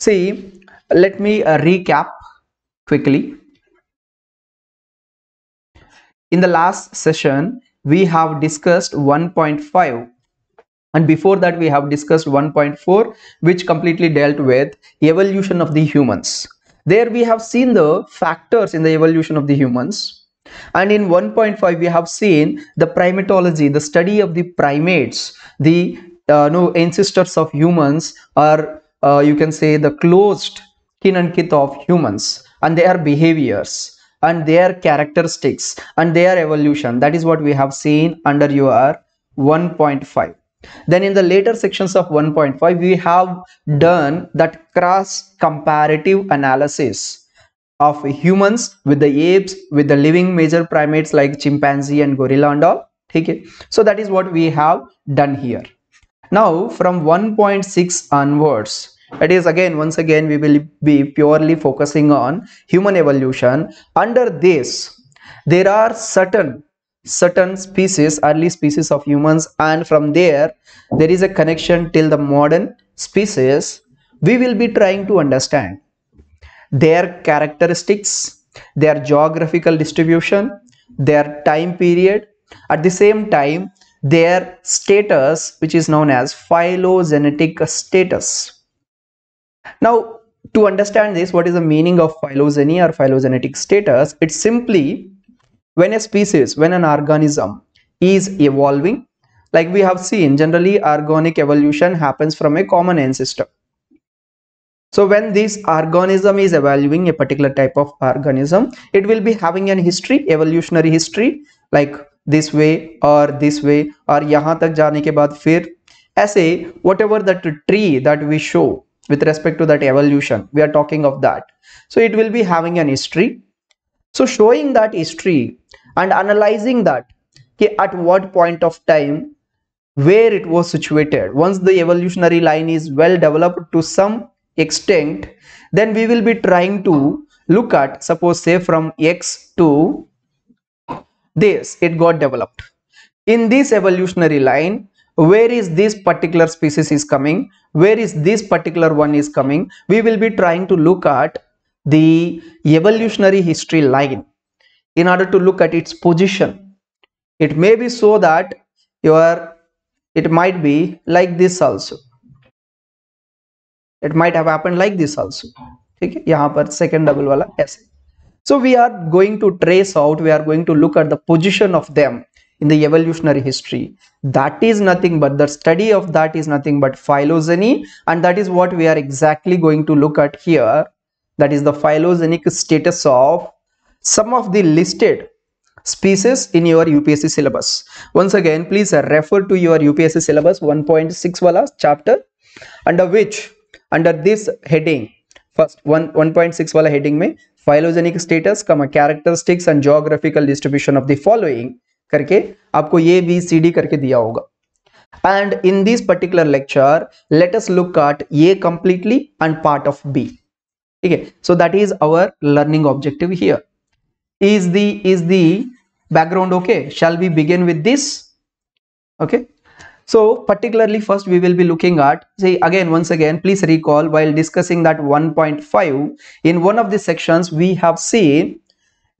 See, let me uh, recap quickly. In the last session, we have discussed 1.5 and before that we have discussed 1.4 which completely dealt with evolution of the humans. There we have seen the factors in the evolution of the humans and in 1.5 we have seen the primatology, the study of the primates, the uh, no ancestors of humans are uh, you can say the closed kin and kith of humans and their behaviors and their characteristics and their evolution that is what we have seen under your 1.5 then in the later sections of 1.5 we have done that cross comparative analysis of humans with the apes with the living major primates like chimpanzee and gorilla and all okay so that is what we have done here now from 1.6 onwards that is again once again we will be purely focusing on human evolution under this there are certain certain species early species of humans and from there there is a connection till the modern species we will be trying to understand their characteristics their geographical distribution their time period at the same time their status which is known as phylogenetic status now to understand this what is the meaning of phylogeny or phylogenetic status it's simply when a species when an organism is evolving like we have seen generally organic evolution happens from a common ancestor so when this organism is evolving, a particular type of organism it will be having an history evolutionary history like this way or this way, or यहाँ तक जाने के बाद फिर ऐसे whatever that tree that we with respect to that evolution we are talking of that so it will be having an history so showing that history and analyzing that at what point of time where it was situated once the evolutionary line is well developed to some extent then we will be trying to look at suppose say from x to this it got developed in this evolutionary line where is this particular species is coming where is this particular one is coming we will be trying to look at the evolutionary history line in order to look at its position it may be so that your it might be like this also it might have happened like this also Okay, है यहाँ पर second double so we are going to trace out, we are going to look at the position of them in the evolutionary history. That is nothing but the study of that is nothing but phylogeny and that is what we are exactly going to look at here. That is the phylogenic status of some of the listed species in your UPSC syllabus. Once again, please refer to your UPSC syllabus 1.6 wala chapter under which under this heading first 1 1.6 wala heading may phylogenic status comma characteristics and geographical distribution of the following करके आपको ये B C D करके दिया होगा and in this particular lecture latest look at a completely and part of B ठीक है so that is our learning objective here is the is the background okay shall be begin with this okay So particularly first we will be looking at, see again once again please recall while discussing that 1.5 in one of the sections we have seen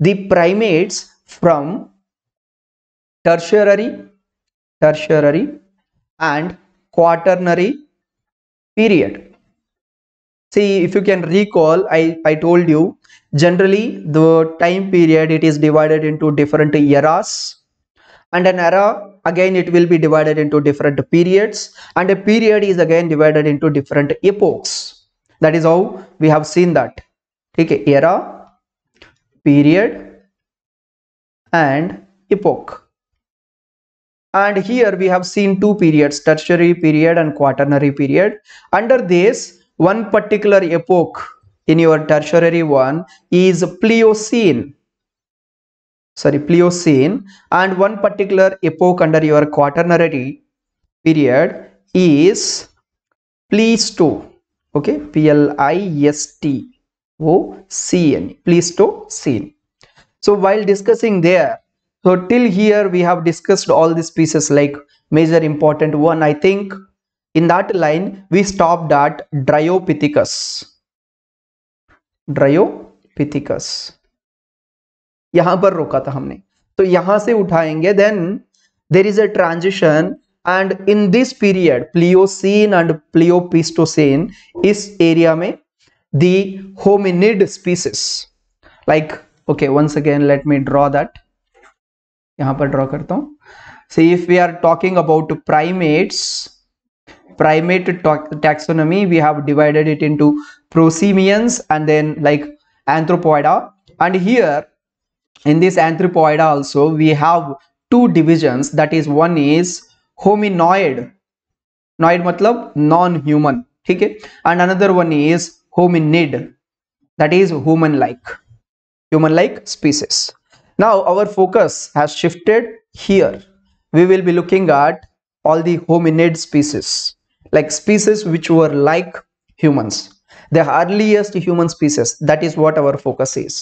the primates from tertiary, tertiary and quaternary period. See if you can recall I, I told you generally the time period it is divided into different eras and an era again it will be divided into different periods and a period is again divided into different epochs that is how we have seen that okay era period and epoch and here we have seen two periods tertiary period and quaternary period under this one particular epoch in your tertiary one is Pliocene sorry Pliocene and one particular epoch under your quaternary period is Pleistocene okay P-L-I-S-T-O-C-N Pleistocene so while discussing there so till here we have discussed all these pieces like major important one I think in that line we stopped at Dryopithecus Dryopithecus यहां पर रोका था हमने तो यहां से उठाएंगे then there is a transition and in this period Pliocene and Pliopleistocene इस एरिया में the hominid species like okay once again let me draw that यहां पर ड्रॉ करता हूं see if we are talking about primates primate taxonomy we have divided it in prosimians and then like anthropoidea and here in this anthropoida also we have two divisions that is one is hominoid noid matlab non-human okay and another one is hominid that is human like human like species now our focus has shifted here we will be looking at all the hominid species like species which were like humans the earliest human species that is what our focus is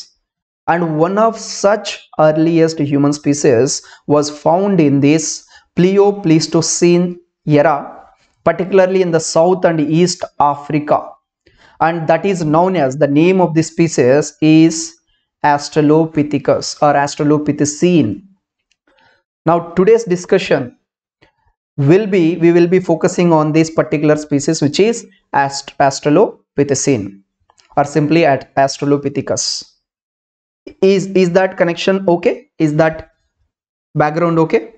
and one of such earliest human species was found in this Pleistocene era, particularly in the South and East Africa. And that is known as, the name of this species is Australopithecus or Australopithecine. Now today's discussion will be, we will be focusing on this particular species which is Ast Australopithecine or simply at Australopithecus is is that connection okay is that background okay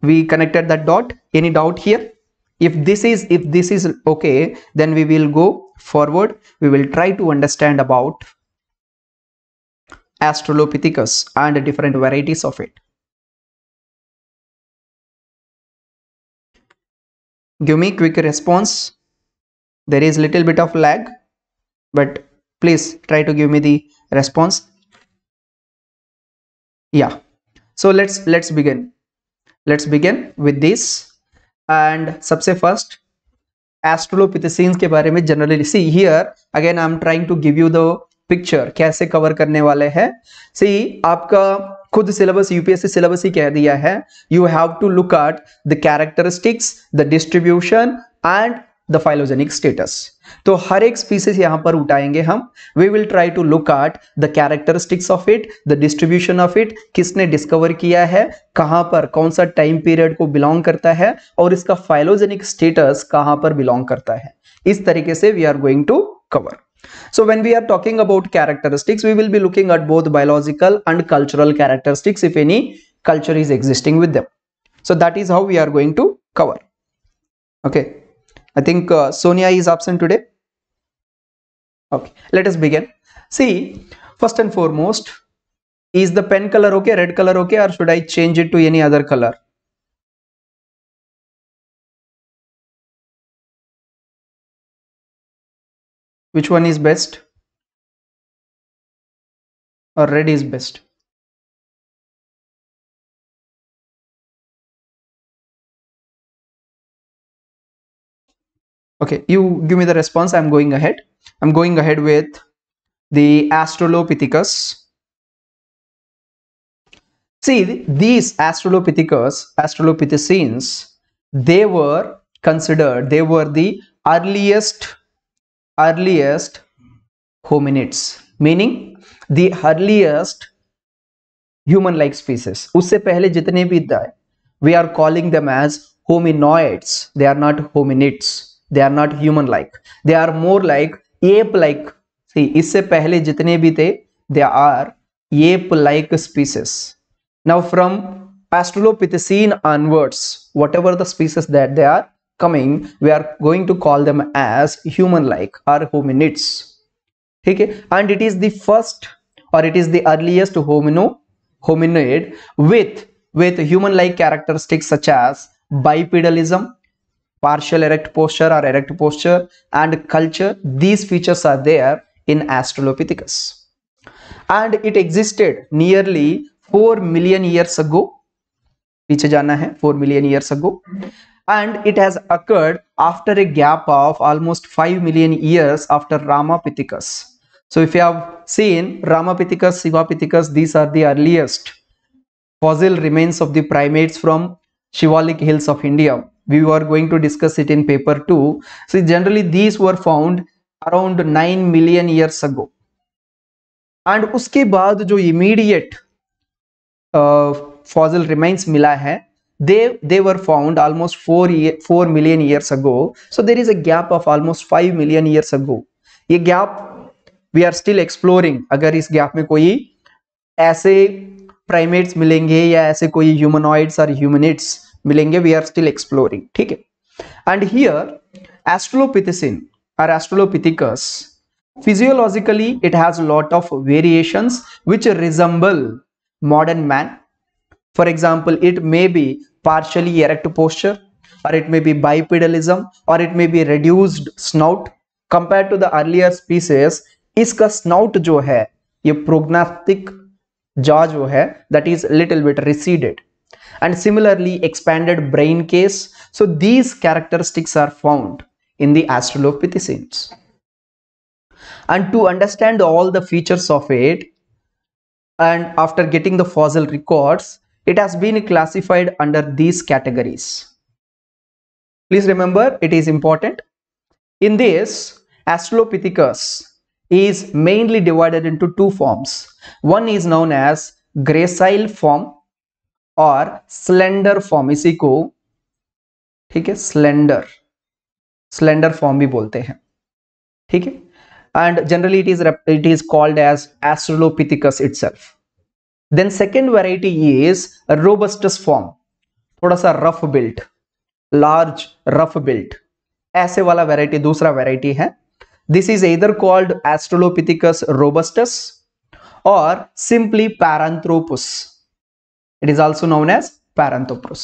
we connected that dot any doubt here if this is if this is okay then we will go forward we will try to understand about Australopithecus and different varieties of it give me quick response there is little bit of lag but please try to give me the response yeah so let's let's begin let's begin with this and sabse first australopithecine के बारे में generally see here again I am trying to give you the picture कैसे cover करने वाले हैं सी आपका खुद syllabus UPSC syllabus ही कह दिया है you have to look at the characteristics the distribution and the phylogenic status तो हर एक स्पीसीज यहां पर उठाएंगे हम we will try to look at the characteristics of it the distribution of it किसने डिस्कवर किया है कहां पर कौन सा टाइम पीरियड को बिलोंग करता है और इसका फाइलोजेनिक स्टेटस कहां पर बिलोंग करता है इस तरीके से we are going to cover So when we are talking about characteristics, we will be looking at both biological and cultural characteristics if any culture is existing with them. So that is how we are going to cover. Okay. I think uh, Sonia is absent today. Okay, let us begin. See, first and foremost, is the pen color okay, red color okay, or should I change it to any other color? Which one is best? Or red is best? okay you give me the response i'm going ahead i'm going ahead with the Australopithecus. See, these Australopithecus, Australopithecines, they were considered, they were the earliest, earliest hominids, meaning the earliest human-like species. उससे पहले जितने भी we are calling them as hominoids, they are not hominids are not human-like. They are more like ape-like. See, सी इससे Jitne जितने the, they are ape-like species. Now, from Australopithecine onwards, whatever the species that they are coming, we are going to call them as human-like or hominids. Okay, and it is the first or it is the earliest homino hominid with with human-like characteristics such as bipedalism, partial erect posture or erect posture and culture these features are there in Australopithecus and it existed nearly 4 million years ago पीछे जाना है 4 million years ago and it has occurred after a gap of almost 5 million years after Ramapithecus so if you have seen Ramapithecus, Sivapithecus, these are the earliest fossil remains of the primates from Shivalik hills of India. we were going to discuss it in paper 2 so generally these were found around 9 million years ago and उसके बाद जो immediate fossil remains मिला है they they were found almost four four million years ago so there is a gap of almost five million years ago ये gap we are still exploring अगर इस gap में कोई ऐसे प्राइमेट्स मिलेंगे या ऐसे कोई ह्यूमनॉइड्स और ह्यूमनिट्स मिलेंगे वी आर स्टिल एक्सप्लोरिंग ठीक है एंड हियर एस्ट्रोलोपिथिसिन और Australopithecus physiologically it has lot of variation which resemble modern man for example it may be partially erect posture और इट मे बी बाइपिडलिज्म और it may be reduced snout compare to the earlier species इसका snout जो है ये prognathic jaw जो है that is little bit receded and similarly expanded brain case. So these characteristics are found in the Australopithecines. And to understand all the features of it, and after getting the fossil records, it has been classified under these categories. Please remember, it is important. In this, Australopithecus is mainly divided into two forms. One is known as gracile form और slender form इसी को ठीक है slender slender form भी बोलते हैं ठीक है and generally it is it is called as Australopithecus इट सेल्फ then second variety is robustus form थोड़ा सा rough built large rough built ऐसे वाला वेराइटी दूसरा वेराइटी है दिस इज इधर कॉल्ड एस्ट्रोलोपिथिकस रोबस्टस और simply Paranthropus it is also known as paranthropus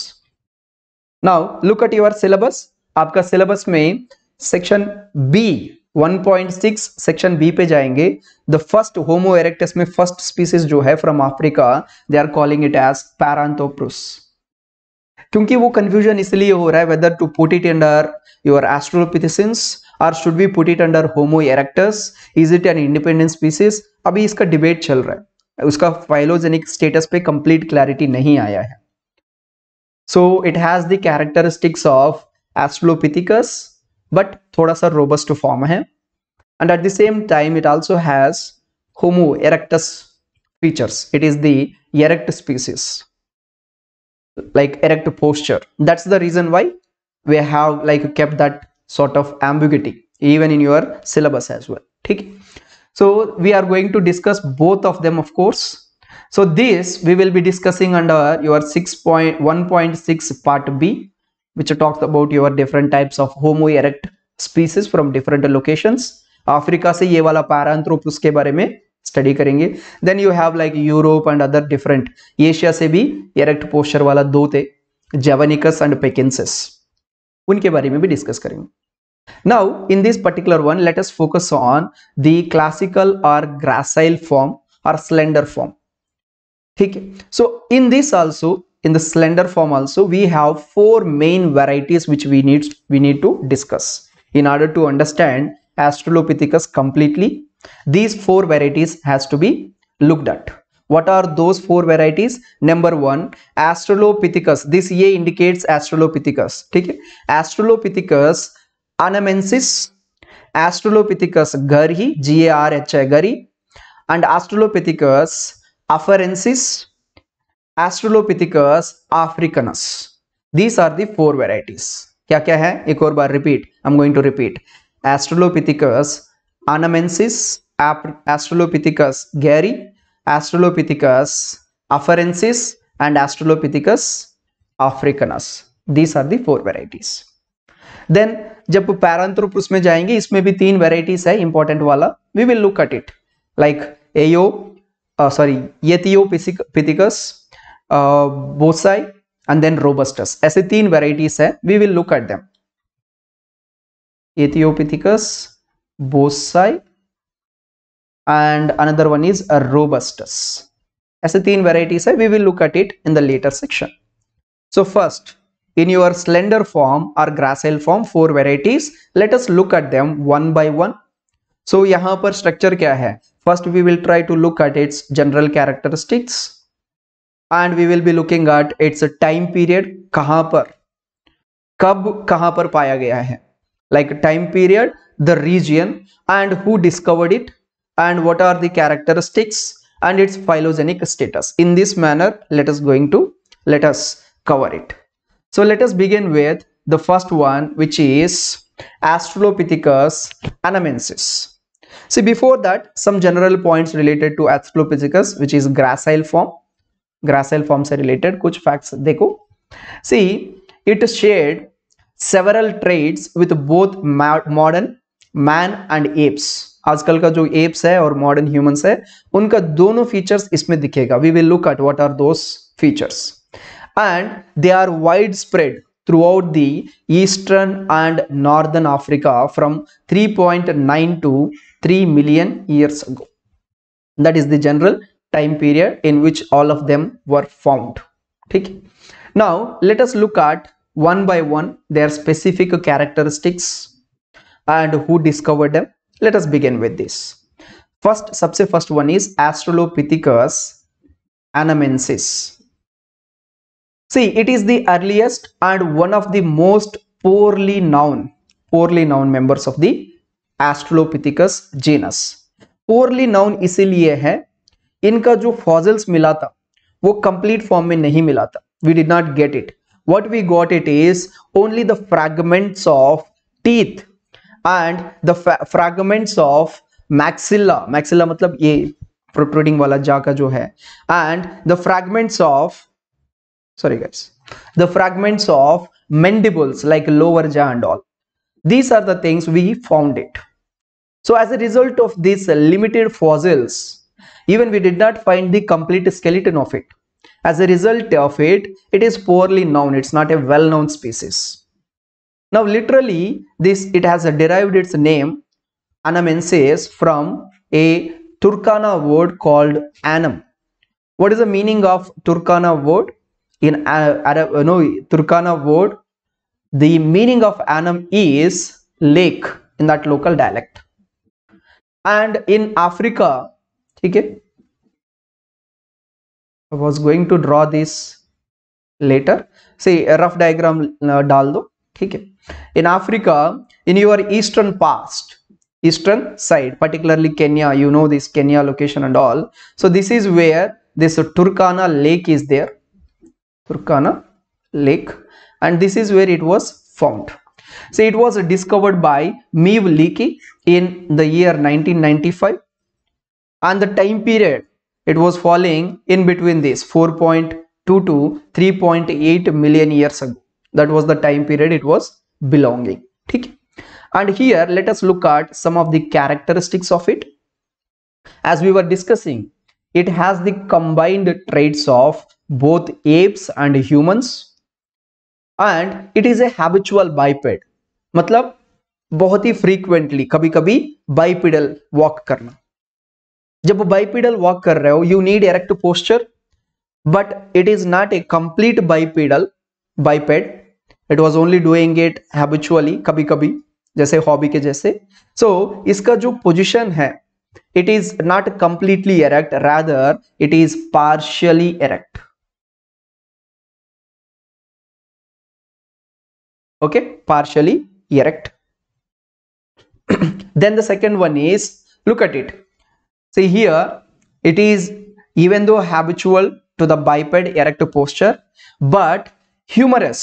now look at your syllabus आपका syllabus में सेक्शन बी 1.6 सेक्शन बी पे जाएंगे द फर्स्ट होमो एरेक्टस में फर्स्ट स्पीसीज जो है from Africa they are calling it as Paranthropus क्योंकि वो confusion इसलिए हो रहा है whether to put it under your Australopithecus or should be put it under Homo erectus is it an independent species अभी इसका डिबेट चल रहा है उसका फाइलोजेनिक स्टेटस पे कंप्लीट क्लैरिटी नहीं आया है so it has the characteristics of Australopithecus but थोड़ा सा रोबस्ट फॉर्म है and at the same time it also has Homo erectus features it is direct species like erect posture that's the reason why we have like cap that sort of ambiguity even in your syllabus as well ठीक है So we are going to discuss both of them, of course. So this we will be discussing under your 6.1.6 part B, which talks about your different types of Homo erect species from different locations. Africa se ye wala paranthropus ke bare mein study karenge. Then you have like Europe and other different Asia se bhi erect posture wala do the Javanicus and Pekinsis. Unke bare mein bhi discuss karenge. Now, in this particular one, let us focus on the classical or gracile form or slender form. Okay. So, in this also, in the slender form also, we have four main varieties which we need, we need to discuss in order to understand Australopithecus completely. These four varieties has to be looked at. What are those four varieties? Number one, Australopithecus. This A indicates Australopithecus. Okay. Australopithecus अनमेंसिस एस्ट्रोलोपिथिकस गरी जी A R H ए गरी and Australopithecus afarensis, Australopithecus africanus. These are the four varieties. क्या क्या है एक और बार repeat I am going to repeat Australopithecus anamensis Australopithecus garhi Australopithecus afarensis and Australopithecus africanus these are the four varieties then जब Paranthropus उसमें जाएंगे इसमें भी तीन वेराइटीज है इंपॉर्टेंट वाला we will look at it like एयो sorry aethiopithecus boisei and then robustus ऐसे तीन वेराइटीज है we will look at them aethiopithecus boisei and another one is robustus ऐसे तीन वेराइटीज है we will look at it in the later section so first in your slender form or gracile form four varieties let us look at them one by one so यहाँ पर structure क्या first we will try to look at its general characteristics and we will be looking at its time period कहाँ पर कब कहाँ पर पाया like time period the region and who discovered it and what are the characteristics and its phylogenetic status in this manner let us going to let us cover it so let us begin with the first one which is Australopithecus anamensis. See before that some general points related to Australopithecus which is gracile form. Gracile form are related कुछ facts देखो. See it shared several traits with both modern man and apes. आजकल का जो apes है और modern humans है उनका दोनों features इसमें दिखेगा We will look at what are those features and they are widespread throughout the eastern and northern Africa from 3.9 to 3 million years ago. That is the general time period in which all of them were found. Okay. Now let us look at one by one their specific characteristics and who discovered them. Let us begin with this. First, subse first one is Australopithecus anamensis See, it is the earliest and one of the most poorly known, poorly known members of the Australopithecus genus. Poorly known इसीलिए है इनका जो फॉजल्स मिला था वो complete form में नहीं मिला था we did not get it what we got it is only the fragments of teeth and the fragments of maxilla maxilla मतलब ये protruding वाला जा का जो है and the fragments of sorry guys the fragments of mandibles like lower jaw and all these are the things we found it so as a result of these limited fossils even we did not find the complete skeleton of it as a result of it it is poorly known it's not a well-known species now literally this it has derived its name anamensis from a turkana word called anam what is the meaning of turkana word in Arab, uh, Turkana word, the meaning of Anam is lake in that local dialect. And in Africa, okay, I was going to draw this later. See, a rough diagram uh, dal do. Okay. In Africa, in your eastern past, eastern side particularly kenya you know this kenya location and all so this is where this turkana lake is there Turkana lake and this is where it was found. So it was discovered by Meev Leakey in the year 1995 and the time period it was falling in between this 4.2 to 3.8 million years ago. That was the time period it was belonging. Okay. And here let us look at some of the characteristics of it. As we were discussing, it has the combined traits of both apes and humans and it is a habitual biped मतलब बहुत ही frequently कभी कभी बाइपिडल walk करना जब बाइपिडल walk कर रहे हो you need erect posture but it is not a complete bipedal biped it was only doing it habitually कभी कभी जैसे हॉबी के जैसे सो so, इसका जो पोजीशन है it is not completely erect rather it is partially erect okay partially erect then the second one is look at it see here it is even though habitual to the biped erect posture but humerus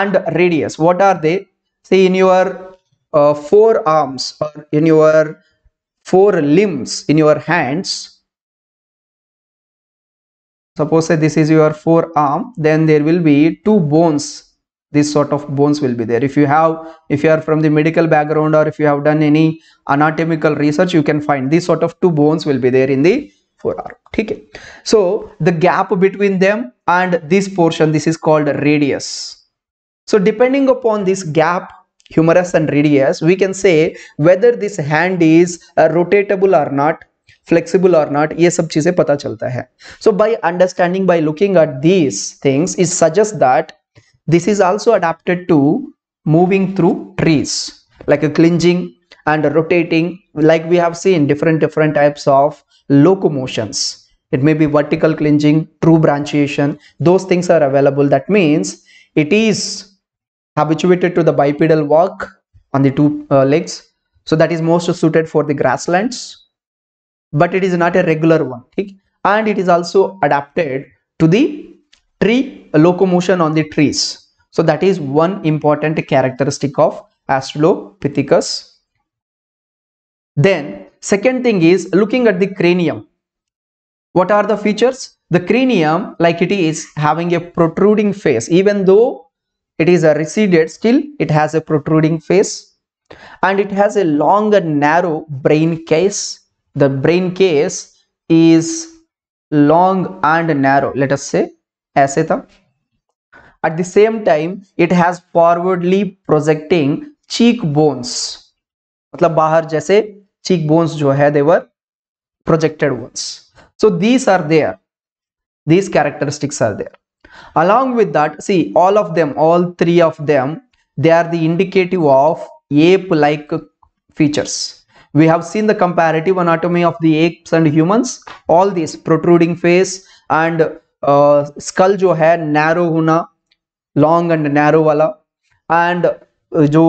and radius what are they see in your uh, forearms or in your four limbs in your hands suppose say this is your forearm then there will be two bones these sort of bones will be there if you have if you are from the medical background or if you have done any anatomical research you can find these sort of two bones will be there in the forearm okay so the gap between them and this portion this is called radius so depending upon this gap humerus and radius we can say whether this hand is uh, rotatable or not flexible or not. ये सब चीजें पता चलता So by understanding by looking at these things, it suggests that. This is also adapted to moving through trees like a clinging and rotating like we have seen different different types of locomotions. It may be vertical clinging, true branchiation. Those things are available. That means it is habituated to the bipedal walk on the two uh, legs. So that is most suited for the grasslands. But it is not a regular one. Okay? And it is also adapted to the tree locomotion on the trees. So that is one important characteristic of Australopithecus. Then second thing is looking at the cranium. What are the features? The cranium like it is having a protruding face even though it is a receded still it has a protruding face and it has a long and narrow brain case. The brain case is long and narrow let us say ऐसे था at the same time, it has forwardly projecting cheek bones. मतलब बाहर जैसे cheek bones जो है they were projected ones. So these are there. These characteristics are there. Along with that, see all of them, all three of them, they are the indicative of ape-like features. We have seen the comparative anatomy of the apes and humans. All these protruding face and uh, skull जो है narrow होना long and narrow वाला and uh, जो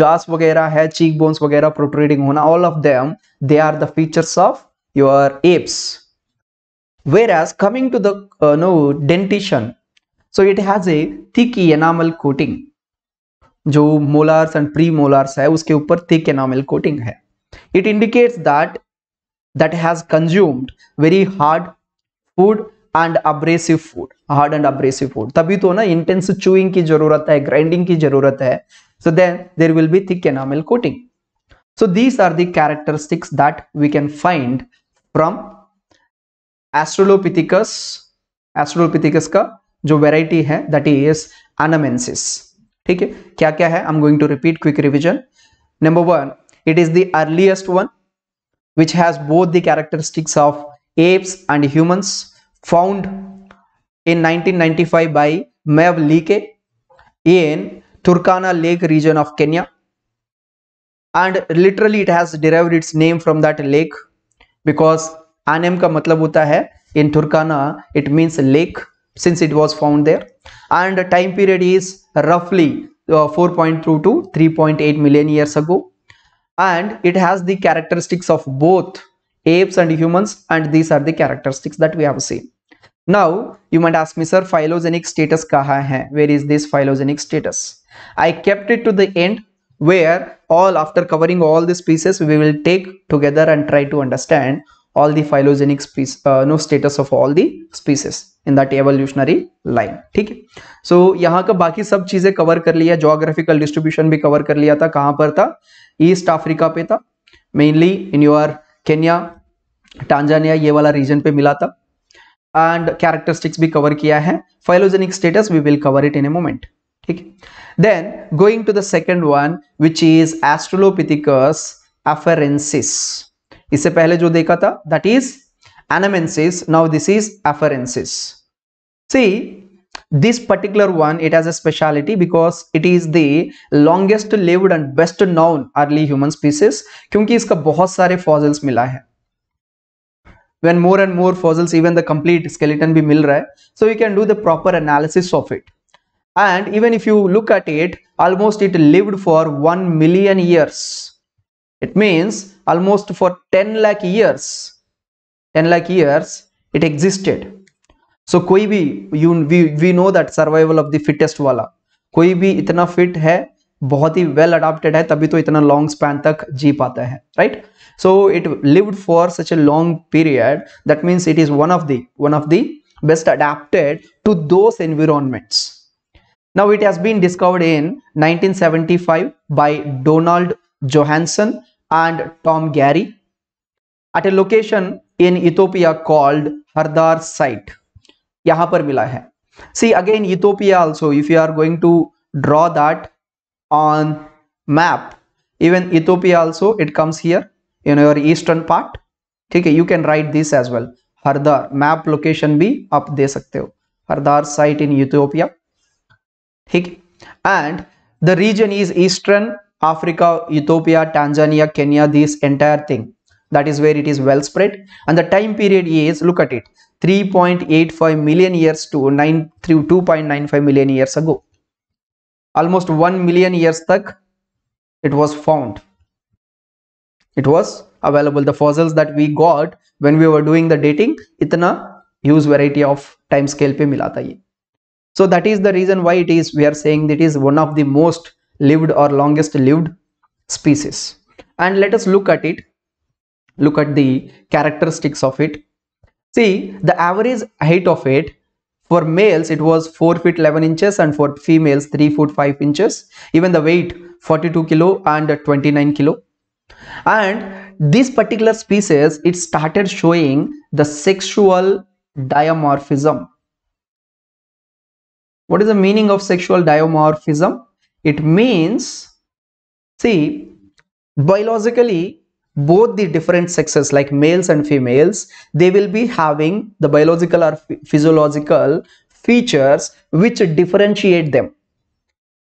जास वगैरह है cheek bones वगैरह protruding होना all of them they are the features of your apes whereas coming to दो no so it has has a thick enamel जो मोलार्स एंड प्री मोलार्स है उसके ऊपर थिक एनामल कोटिंग है it indicates that that has consumed very hard food and abrasive food hard and abrasive food तभी तो ना intense chewing की जरूरत है ग्राइंडिंग की जरूरत है so then there will be thick enamel coating so these are the characteristics that we can find from Australopithecus Australopithecus का जो वेराइटी है दैट इज एनामेंसिस ठीक है क्या क्या है I am going to repeat quick revision number one it is the earliest one which has both the characteristics of apes and humans found in 1995 by Mev in Turkana Lake region of Kenya. And literally it has derived its name from that lake because Anem ka matlab hota hai in Turkana it means lake since it was found there and the time period is roughly uh, 4.2 to 3.8 million years ago and it has the characteristics of both apes and humans and these are the characteristics that we have seen now you might ask me sir phylogenic status kaha hai where is this phylogenic status i kept it to the end where all after covering all the species we will take together and try to understand all the phylogenic species uh, no status of all the species in that evolutionary line. ठीक So, so यहाँ का बाकी सब cover cover कर लिया geographical distribution भी cover कर लिया था कहाँ पर था ईस्ट टांजानिया ये वाला रीजन पे मिला था एंड कैरेक्टरिस्टिक्स भी कवर किया है phylogenetic status we will cover it in a moment ठीक then going to the second one which is Australopithecus afarensis इससे पहले जो देखा था that is anamensis now this is afarensis see this particular one it has a speciality because it is the longest lived and best known early human species क्योंकि इसका बहुत सारे fossils मिला है when more and more fossils even the complete skeleton भी mil raha hai so you can do the proper analysis of it and even if you look at it almost it lived for 1 million years it means almost for 10 lakh years 10 lakh years it existed so koi bhi you we we know that survival of the fittest wala koi bhi itna fit hai बहुत ही well adapted है तभी तो इतना long span तक जी पाता है right so it live for such a long period that means it is one of the one of the best adapted to those environments now it has been discovered in 1975 by Donald Johanson and Tom Gray at a location in Ethiopia called Hadar site यहां पर मिला है see again Ethiopia also if you are going to draw that on map even ethiopia also it comes here in your eastern part okay you can write this as well Hadar map location भी आप दे सकते हो हरदार site इन यूथोपिया ठीक and the region is eastern africa ethiopia tanzania kenya this entire thing that is where it is well spread and the time period is look at it 3.85 million years to 9 through 2.95 million years ago almost 1 million years back it was found it was available the fossils that we got when we were doing the dating itna huge variety of time scale pe mila tha ye. so that is the reason why it is we are saying that is it is one of the most lived or longest lived species and let us look at it look at the characteristics of it see the average height of it for males, it was 4 feet 11 inches and for females, 3 foot 5 inches. Even the weight, 42 kilo and 29 kilo. And this particular species, it started showing the sexual dimorphism. What is the meaning of sexual dimorphism? It means, see, biologically, both the different sexes like males and females they will be having the biological or physiological features which differentiate them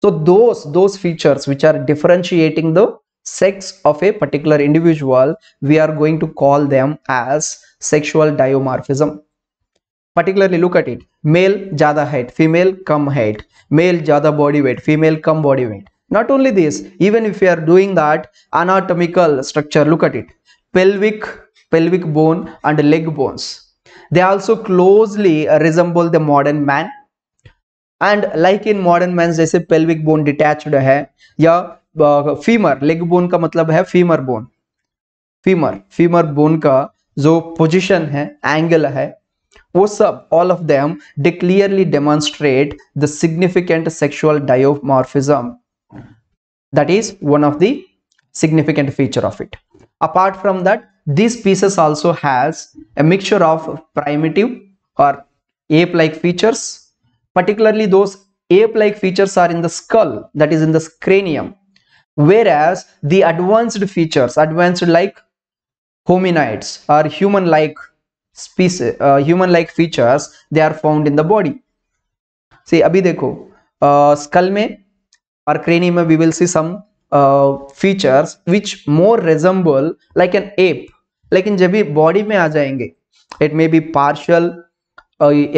so those those features which are differentiating the sex of a particular individual we are going to call them as sexual dimorphism particularly look at it male jada height female kam height male jada body weight female kam body weight not only this, even if we are doing that anatomical structure, look at it. Pelvic, pelvic bone and leg bones. They also closely resemble the modern man. And like in modern man, they say pelvic bone detached hai या femur leg bone bone मतलब femur bone, femur, femur femur bone का जो position है angle है वो सब all of them that is one of the significant feature of it apart from that this pieces also has a mixture of primitive or ape-like features particularly those ape-like features are in the skull that is in the cranium whereas the advanced features advanced like hominids or human-like species uh, human-like features they are found in the body see abhi dekho uh, skull mein or cranium we will see some uh, features which more resemble like an ape लेकिन जब भी body में आ जाएंगे it may be partial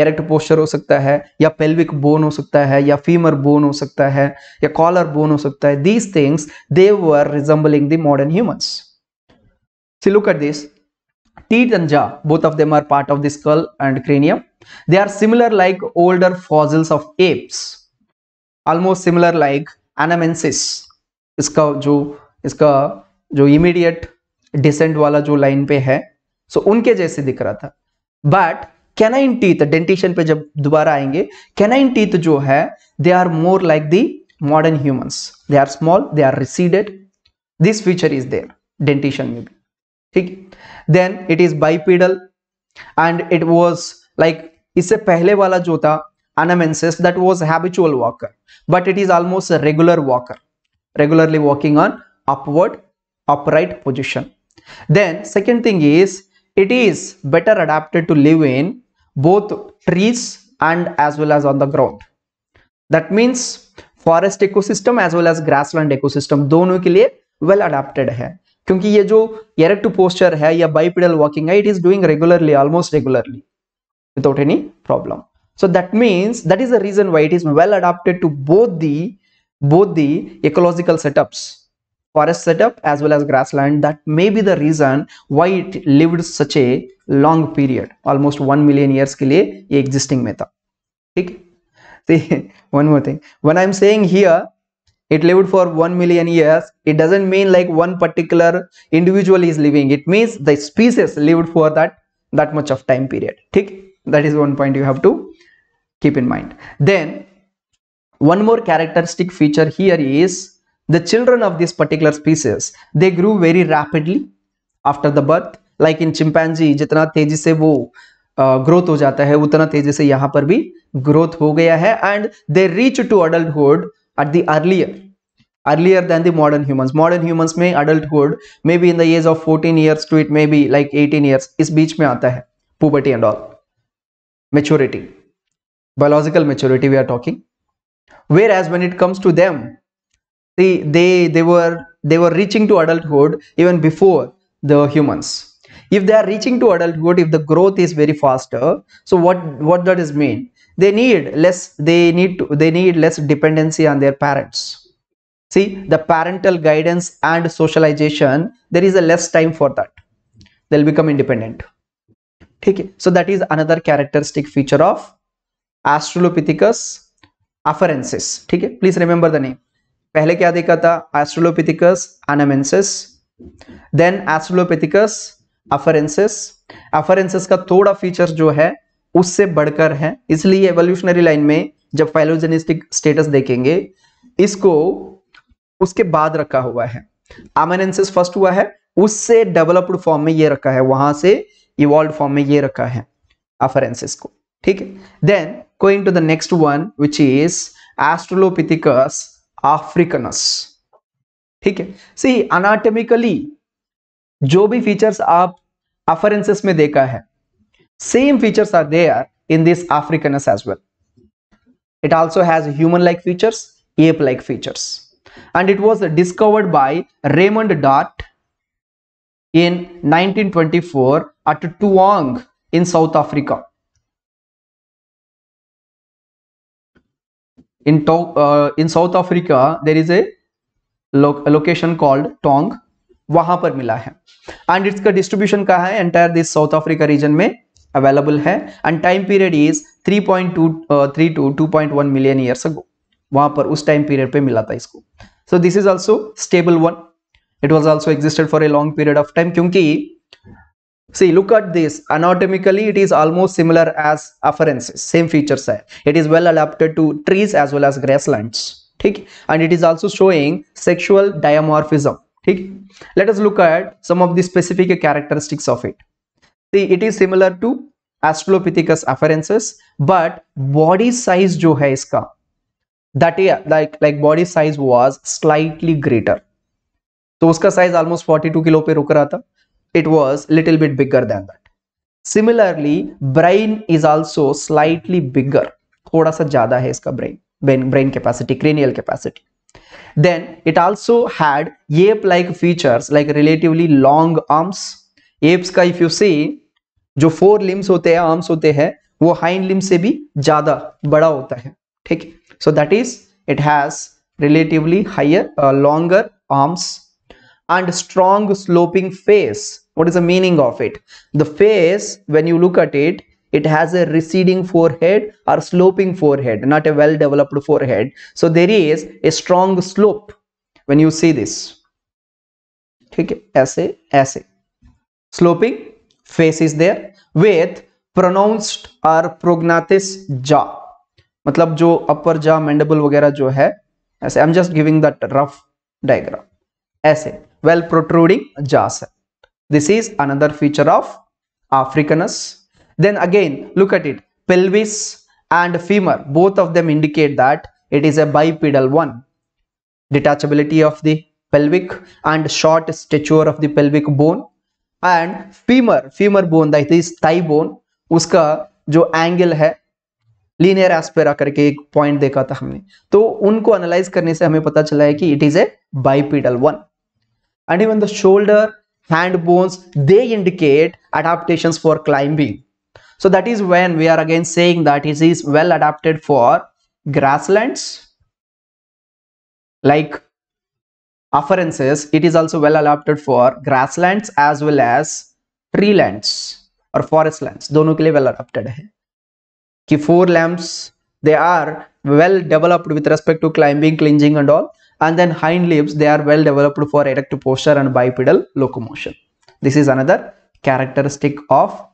erect posture हो सकता है या पेल्विक बोन हो सकता है या फीमर बोन हो सकता है या कॉलर बोन हो सकता है these things they were resembling the modern humans see look at this teeth and jaw both of them are part of the skull and cranium they are similar like older fossils of apes almost similar like anamensis इसका जो इसका जो immediate decent वाला जो line पे है सो so उनके जैसे दिख रहा था बट कैनाइन टीथ डेंटिशन पे जब दोबारा आएंगे कैनाइन टीथ जो है they are more like the modern humans they are small they are receded this feature is their dentition में भी ठीक then it is bipedal and it was like इससे पहले वाला जो था anamensis that was habitual walker but it is almost a regular walker regularly walking on upward upright position then second thing is it is better adapted to live in both trees and as well as on the ground that means forest ecosystem as well as grassland ecosystem दोनों के लिए well well adapted है क्योंकि ये जो erect posture है या bipedal walking है it is doing regularly almost regularly without any problem So that means that is the reason why it is well adapted to both the both the ecological setups, forest setup as well as grassland. That may be the reason why it lived such a long period, almost one million years के लिए ये existing में था. ठीक? See, one more thing. When I'm saying here, it lived for 1 million years it doesn't mean like one particular individual is living it means the species lived for that that much of time period Tick? that is one point you have to keep in mind then one more characteristic feature here is the children of this particular species they grew very rapidly after the birth like in chimpanzee jitna tezi se wo growth हो जाता है उतना तेजी से यहां पर भी growth हो गया है and they reach to adulthood at the earlier earlier than the modern humans modern humans में adulthood maybe in the age of 14 to it may be like 18 years इस बीच में आता है puberty and all maturity biological maturity we are talking whereas when it comes to them they they they were they were reaching to adulthood even before the humans if they are reaching to adulthood if the growth is very faster so what what that is mean they need less they need to, they need less dependency on their parents see the parental guidance and socialization there is a less time for that they'll become independent okay so that is another characteristic feature of Australopithecus afarensis ठीक है please remember the name पहले क्या देखा था एस्ट्रोलोपिथिकस अनामेंसिस then एस्ट्रोलोपिथिकस अफरेंसिस अफरेंसिस का थोड़ा feature जो है उससे बढ़कर है इसलिए एवोल्यूशनरी लाइन में जब फाइलोजेनिस्टिक स्टेटस देखेंगे इसको उसके बाद रखा हुआ है अमेनेंसिस फर्स्ट हुआ है उससे डेवलप्ड फॉर्म में ये रखा है वहां से इवॉल्व फॉर्म में ये रखा है अफरेंसिस को ठीक है then going to the next one which is Australopithecus africanus. Okay. See anatomically जो भी features आप afferences में देखा है same features are there in this africanus as well. It also has human-like features, ape-like features. And it was discovered by Raymond Dart in 1924 at Tuong in South Africa. in to uh, in South Africa there is a, lo location called Tong वहां पर मिला है and it's distribution कहा है entire this South Africa region में available है and time period is 3.2 to 2.1 million years ago वहां पर उस टाइम पीरियड पे मिला था इसको so this is also stable one it was also existed for a long period of time क्योंकि See, look at this. Anatomically, it is almost similar as afarensis. Same features. It is well adapted to trees as well as grasslands. Okay? And it is also showing sexual dimorphism. Okay? Let us look at some of the specific characteristics of it. See, it is similar to Australopithecus afarensis, but body size जो है इसका that yeah, like like body size was slightly greater. So, उसका size almost 42 kilo per रुक it was little bit bigger than that similarly brain is also slightly bigger thoda sa ज्यादा hai iska brain brain brain capacity cranial capacity then it also had ape like features like relatively long arms apes ka if you see jo four limbs hote होते arms hote होते wo hind limb se bhi भी bada hota hai theek so that is it has relatively higher uh, longer arms and strong sloping face. What is the meaning of it? The face, when you look at it, it has a receding forehead or sloping forehead, not a well-developed forehead. So there is a strong slope when you see this. Okay, as a, sloping face is there with pronounced or prognathis jaw. मतलब जो upper jaw mandible वगैरह जो है ऐसे I am just giving that rough diagram ऐसे well protruding jaws. This is another feature of Africanus. Then again, look at it. Pelvis and femur, both of them indicate that it is a bipedal one. Detachability of the pelvic and short stature of the pelvic bone and femur, femur bone that is thigh bone, uska jo angle hai linear aspera karke ek point dekha tha humne to unko analyze karne se hame pata chala hai ki it is a bipedal one and even the shoulder, hand bones, they indicate adaptations for climbing. So that is when we are again saying that it is well adapted for grasslands like afferences. It is also well adapted for grasslands as well as tree lands or forest lands. दोनों के लिए well adapted है कि four limbs they are well developed with respect to climbing, clinging, and all and then hind limbs they are well developed for erect posture and bipedal locomotion. This is another characteristic of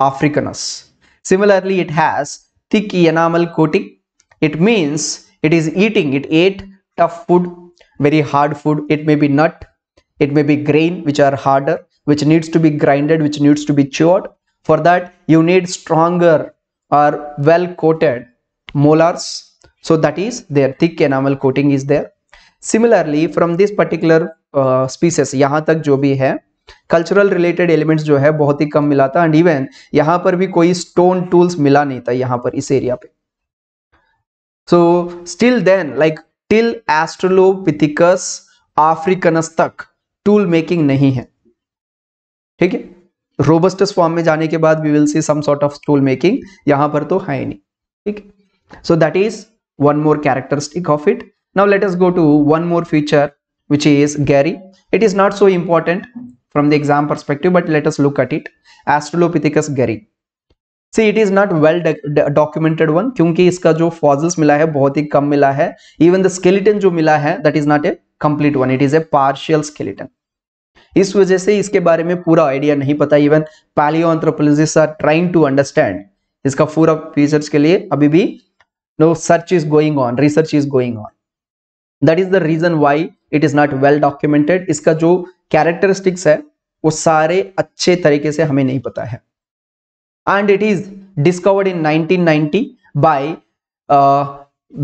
Africanus. Similarly, it has thick enamel coating. It means it is eating, it ate tough food, very hard food. It may be nut, it may be grain which are harder, which needs to be grinded, which needs to be chewed. For that, you need stronger or well coated molars. So that is their thick enamel coating is there. Similarly from this particular species यहाँ तक जो भी है cultural related elements जो है बहुत ही कम मिला था एंड इवन यहाँ पर भी कोई स्टोन टूल्स मिला नहीं था यहाँ पर इस एरिया पे so still then like till Australopithecus africanus तक टूल मेकिंग नहीं है ठीक है रोबस्टस फॉर्म में जाने के बाद we will see some sort of tool making यहां पर तो है नहीं ठीक so that is one more characteristic of it Now let us go to one more feature which is Gary. It is not so important from the exam perspective but let us look at it. Astralopithecus Gary. See it is not well documented one क्योंकि इसका fossils मिला है बहुत ही Even the skeleton जो मिला that is not a complete one. It is a partial skeleton. इस वजह से इसके बारे में पूरा आइडिया नहीं पता even paleoanthropologists are trying to understand इसका फूर ऑफ फीचर्स के लिए is going on. Search is going on that is the reason why it is not well documented इसका जो कैरेक्टरिस्टिक्स है वो सारे अच्छे तरीके से हमें नहीं पता है and it is discovered in 1990 by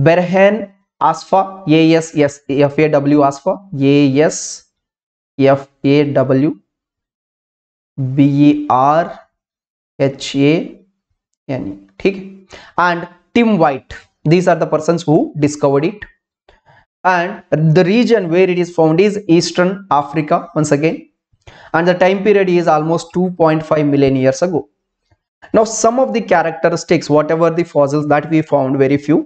Berhane Asfaw ये S S F A W Asfaw ये S F A W B R H A यानी ठीक and Tim White these are the person who discovered it and the region where it is found is Eastern Africa once again and the time period is almost 2.5 million years ago. Now some of the characteristics whatever the fossils that we found very few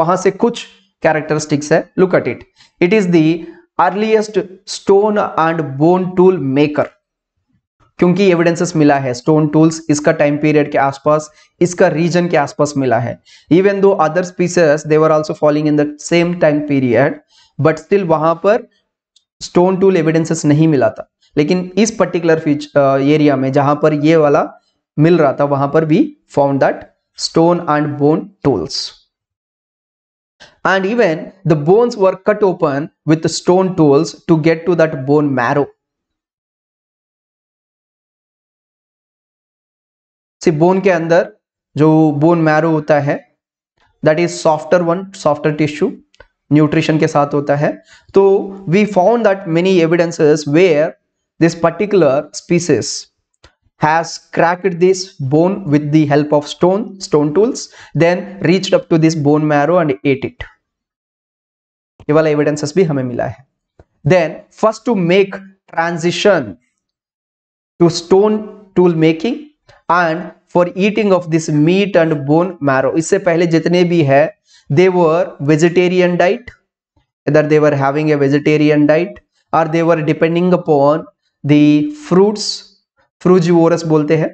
wahan se kuch characteristics hai look at it. It is the earliest stone and bone tool maker क्योंकि evidences मिला है stone tools इसका time period के आसपास इसका reason के आसपास मिला है इवन दो other species they were also falling in the same time period but still वहां पर स्टोन टूल एविडेंसेस नहीं मिला था लेकिन इस पर्टिकुलर फीच एरिया में जहां पर ये वाला मिल रहा था वहां पर भी found that stone and bone tools and even the bones were cut open with stone tools to get to that bone marrow bone के अंदर जो बोन मैरो होता है that is softer one softer tissue nutrition के साथ होता है तो we found that many evidences where this particular species has cracked this bone with the help of stone stone tools then reached up to this bone marrow and ate it ye wala evidences bhi hame mila hai then first to make transition to stone tool making and for eating of this meat and bone marrow isse pehle jitne bhi hai they were vegetarian diet either they were having a vegetarian diet or they were depending upon the fruits frugivorous bolte hai,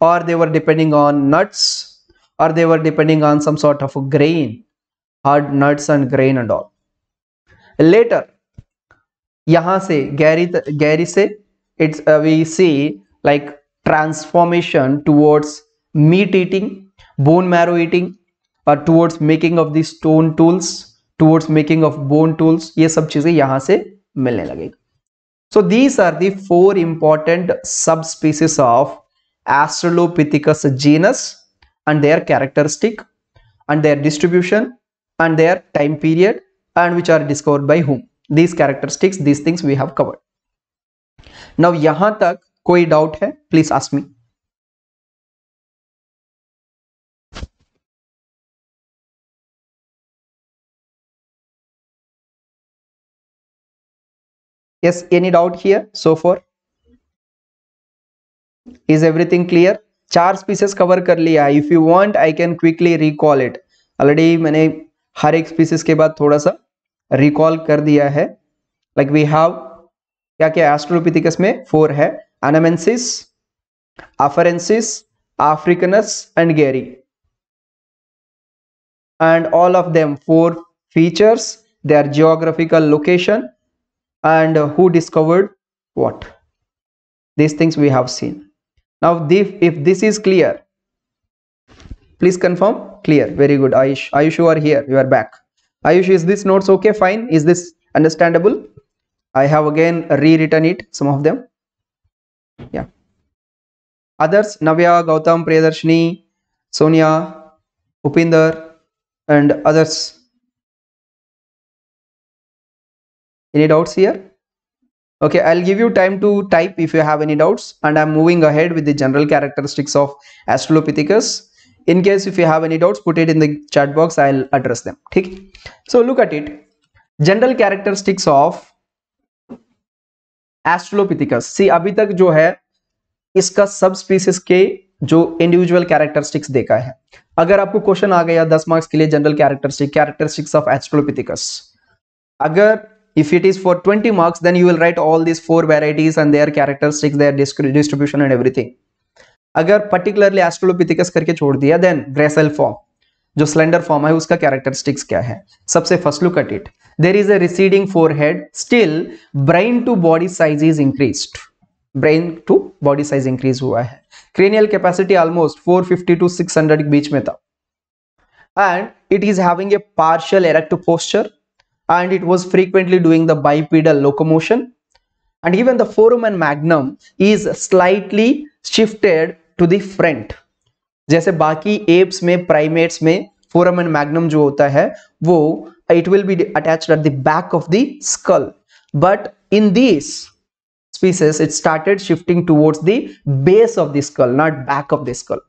or they were depending on nuts or they were depending on some sort of grain hard nuts and grain and all later yahan se gary gary se it's uh, we see like transformation towards meat eating bone marrow eating but towards making of the stone tools, towards making of bone tools, ये सब चीजें यहां से मिलने लगेगी So these are the four important subspecies of Australopithecus genus and their characteristic and their distribution and their time period and which are discovered by whom these characteristics these things we have covered now yahan tak koi doubt hai please ask me yes any doubt here so far is everything clear चार species cover कर लिया है if you want I can quickly recall it already मैंने हर एक species के बाद थोड़ा सा रिकॉल कर दिया है लाइक वी हैव क्या क्या एस्ट्रोलोपिथिकस में फोर है anamensis afarensis africanus and garhi and all of them four features their geographical location and who discovered what these things we have seen now if this is clear please confirm clear very good ayush ayush you are here you are back ayush is this notes okay fine is this understandable i have again rewritten it some of them yeah others navya gautam priyadarshini sonia upinder and others any doubts here okay i'll give you time to type if you have any doubts and i'm moving ahead with the general characteristics of australopithecus in case if you have any doubts put it in the chat box i'll address them okay so look at it general characteristics of Australopithecus See, अभी तक जो है इसका sub species के जो individual characteristics देखा है अगर आपको क्वेश्चन आ गया दस मार्क्स के लिए general characteristic characteristics of Australopithecus अगर if it is for 20 marks then you will write all these four varieties and their characteristics their distribution and everything अगर पर्टिकुलरली एस्ट्रोलोपिथिकस करके छोड़ दिया देन ग्रेसल फॉर्म जो slender form है उसका characteristics क्या है सबसे first look at it there is a receding forehead still brain to body size is increased brain to body size increase हुआ है क्रेनियल कैपेसिटी ऑलमोस्ट 450 टू 600 के बीच में था and it is having a partial erect posture and it was frequently doing the bipedal locomotion and even the foramen magnum is slightly shifted to the front जैसे बाकी apes में primates में foramen magnum जो होता है वो it will be attached at the back of the skull but in these species it started shifting towards the base of the skull not back of the skull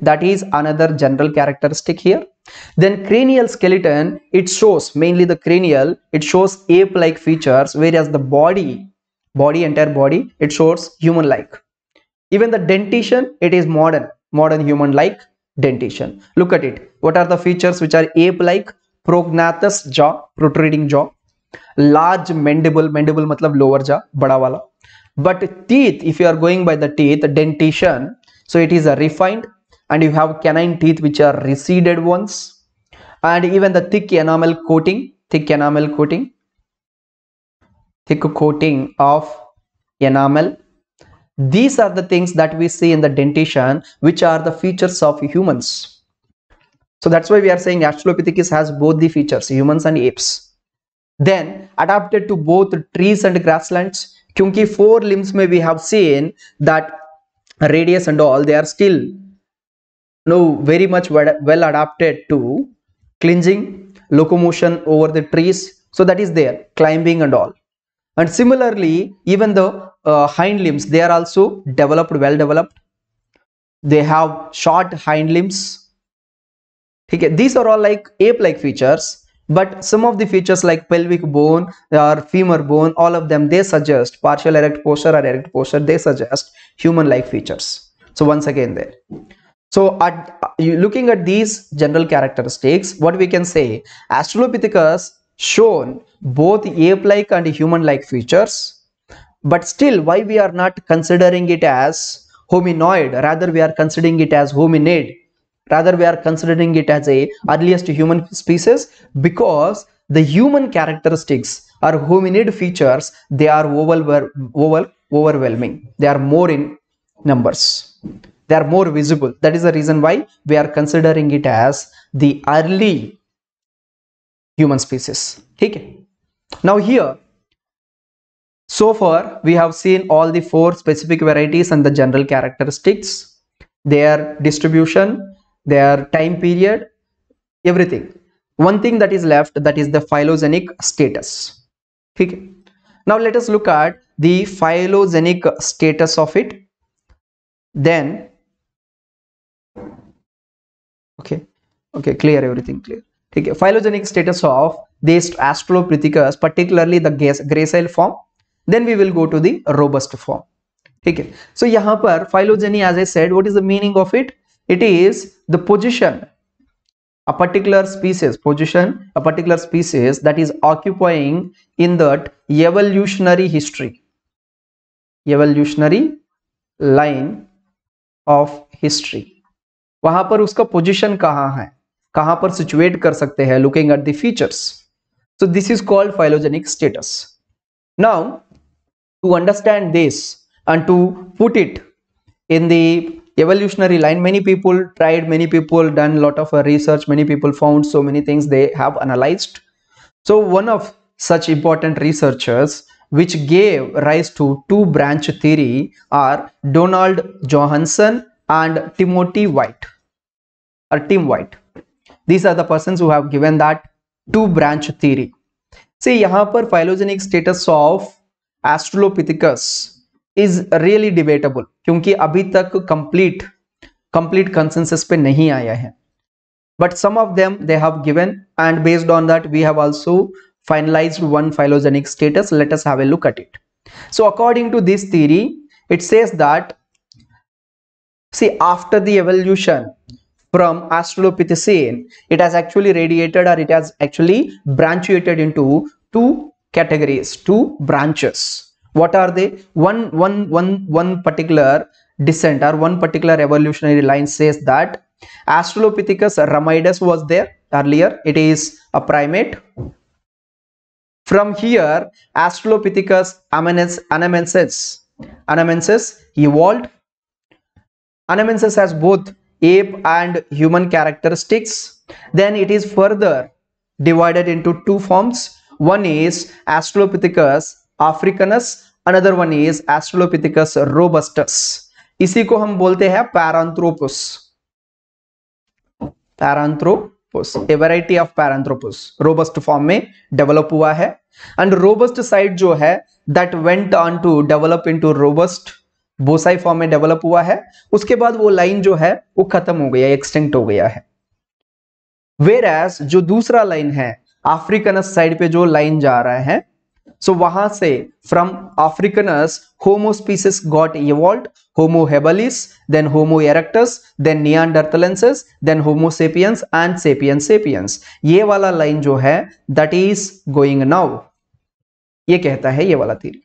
that is another general characteristic here then cranial skeleton it shows mainly the cranial it shows ape like features whereas the body body entire body it shows human like even the dentition it is modern modern human like dentition look at it what are the features which are ape like prognathous jaw protruding jaw large mandible mandible matlab lower jaw bada wala but teeth if you are going by the teeth dentition so it is a refined and you have canine teeth which are receded ones and even the thick enamel coating thick enamel coating thick coating of enamel these are the things that we see in the dentition which are the features of humans so that's why we are saying australopithecus has both the features humans and apes then adapted to both trees and grasslands kyunki four limbs may we have seen that radius and all they are still no very much well adapted to clinging locomotion over the trees so that is there climbing and all and similarly even the uh, hind limbs they are also developed well developed they have short hind limbs okay these are all like ape like features but some of the features like pelvic bone or femur bone all of them they suggest partial erect posture or erect posture they suggest human like features so once again there so at, looking at these general characteristics what we can say australopithecus shown both ape like and human like features but still why we are not considering it as hominoid rather we are considering it as hominid rather we are considering it as a earliest human species because the human characteristics or hominid features they are overwhelming they are more in numbers they are more visible that is the reason why we are considering it as the early human species okay now here so far we have seen all the four specific varieties and the general characteristics their distribution their time period everything one thing that is left that is the phylogenetic status okay now let us look at the phylogenetic status of it then okay okay clear everything clear okay phylogenetic status of this australopithecus particularly the gracile form then we will go to the robust form Okay. So so phylogeny, as I said, what is the meaning of it? it is the position a particular species position a particular species that is occupying in that evolutionary history evolutionary line of history वहां पर उसका position कहाँ है कहां पर situate कर सकते हैं looking at the features so this is called phylogenetic status now to understand this and to put it in the evolutionary line many people tried many people done a lot of uh, research many people found so many things they have analyzed so one of such important researchers which gave rise to two branch theory are donald johanson and timothy white or tim white these are the persons who have given that two branch theory see here par phylogenetic status of australopithecus is really debatable क्योंकि अभी तक complete complete consensus पे नहीं आया है but some of them they have given and based on that we have finalized one phylogenetic status let us have a look at it so according to this theory it says that see after the evolution from australopithecine it has actually radiated or it has actually branchiated into two categories two branches what are they one one one one particular descent or one particular evolutionary line says that Australopithecus ramidus was there earlier it is a primate from here Australopithecus anamensis anamensis evolved anamensis has both ape and human characteristics then it is further divided into two forms one is Australopithecus africanus another one is Australopithecus robustus इसी को हम बोलते हैं Paranthropus Paranthropus a variety of Paranthropus robust form में develop हुआ है and robust side जो है that went on to develop into robust boisei form में डेवलप हुआ है उसके बाद वो लाइन जो है वो खत्म हो गया एक्सटेंट हो गया है वेर एस जो दूसरा लाइन है अफ्रीकनस साइड पे जो लाइन जा रहा है सो so, वहां से from africanus Homo got evolve Homo habilis then Homo erectus then neanderthalensis then Homo sapiens and sapiens sapiens ये वाला लाइन जो है दट इज गोइंग नाउ ये कहता है ये वाला थीरी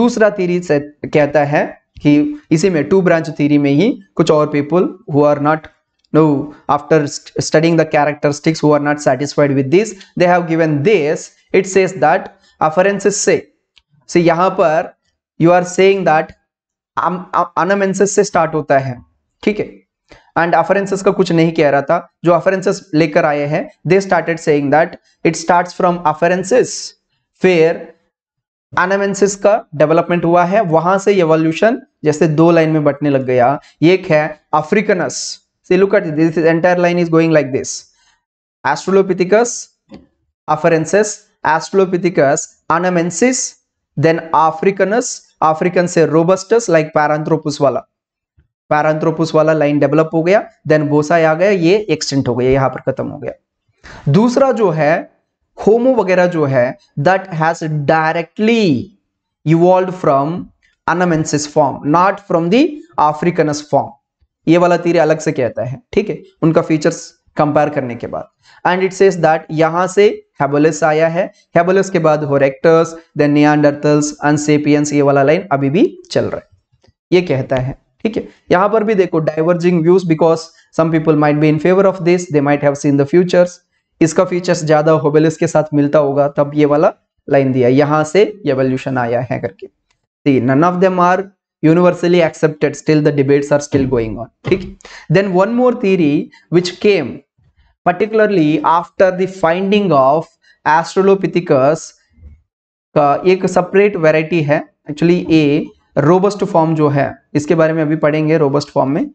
दूसरा थीरी कहता है कि इसी में टू ब्रांच थीरी में ही कुछ और people who are not no after studying the characteristics who are not not with this they have given this it says that afarensis से से यहां पर you are saying that anamensis से start होता है ठीक है एंड अफरेंसिस का कुछ नहीं कह रहा था जो अफरेंसिस लेकर आए हैं they started saying that it starts from afarensis फिर एनामेंसिस का डेवलपमेंट हुआ है वहां से एवोल्यूशन जैसे दो लाइन में बटने लग गया एक है अफ्रीकनस से look at this entire line is going like this Australopithecus afarensis Australopithecus anamensis, then Africanus, African से robustus like Paranthropus वाला Paranthropus वाला लाइन डेवलप हो गया देन बोसाई आ गया ये एक्सटेंट हो गया यहां पर खत्म हो गया दूसरा जो है होमो वगैरह जो है that has directly evolve from anamensis form not from the africanus form ये वाला तीर अलग से कहता है ठीक है उनका फीचर्स कंपेयर करने के बाद एंड इट सेज दैट यहां से हेबोलस आया है हेबोलस के बाद होरेक्टर्स देन नियांडरतल्स अनसेपियंस ये वाला लाइन अभी भी चल रहा है ये कहता है ठीक है यहां पर भी देखो diverging views because some people might be in favour of this they might have seen the futures इसका फीचर्स ज्यादा होबेलिस के साथ मिलता होगा तब ये वाला लाइन दिया यहां से एवोल्यूशन आया है करके see none of them are universally accepted still the debates are still going on ठीक then one more theory which came particularly after the finding of Australopithecus का एक सेपरेट वैरायटी है एक्चुअली ए रोबस्ट फॉर्म जो है इसके बारे में अभी पढ़ेंगे रोबस्ट फॉर्म में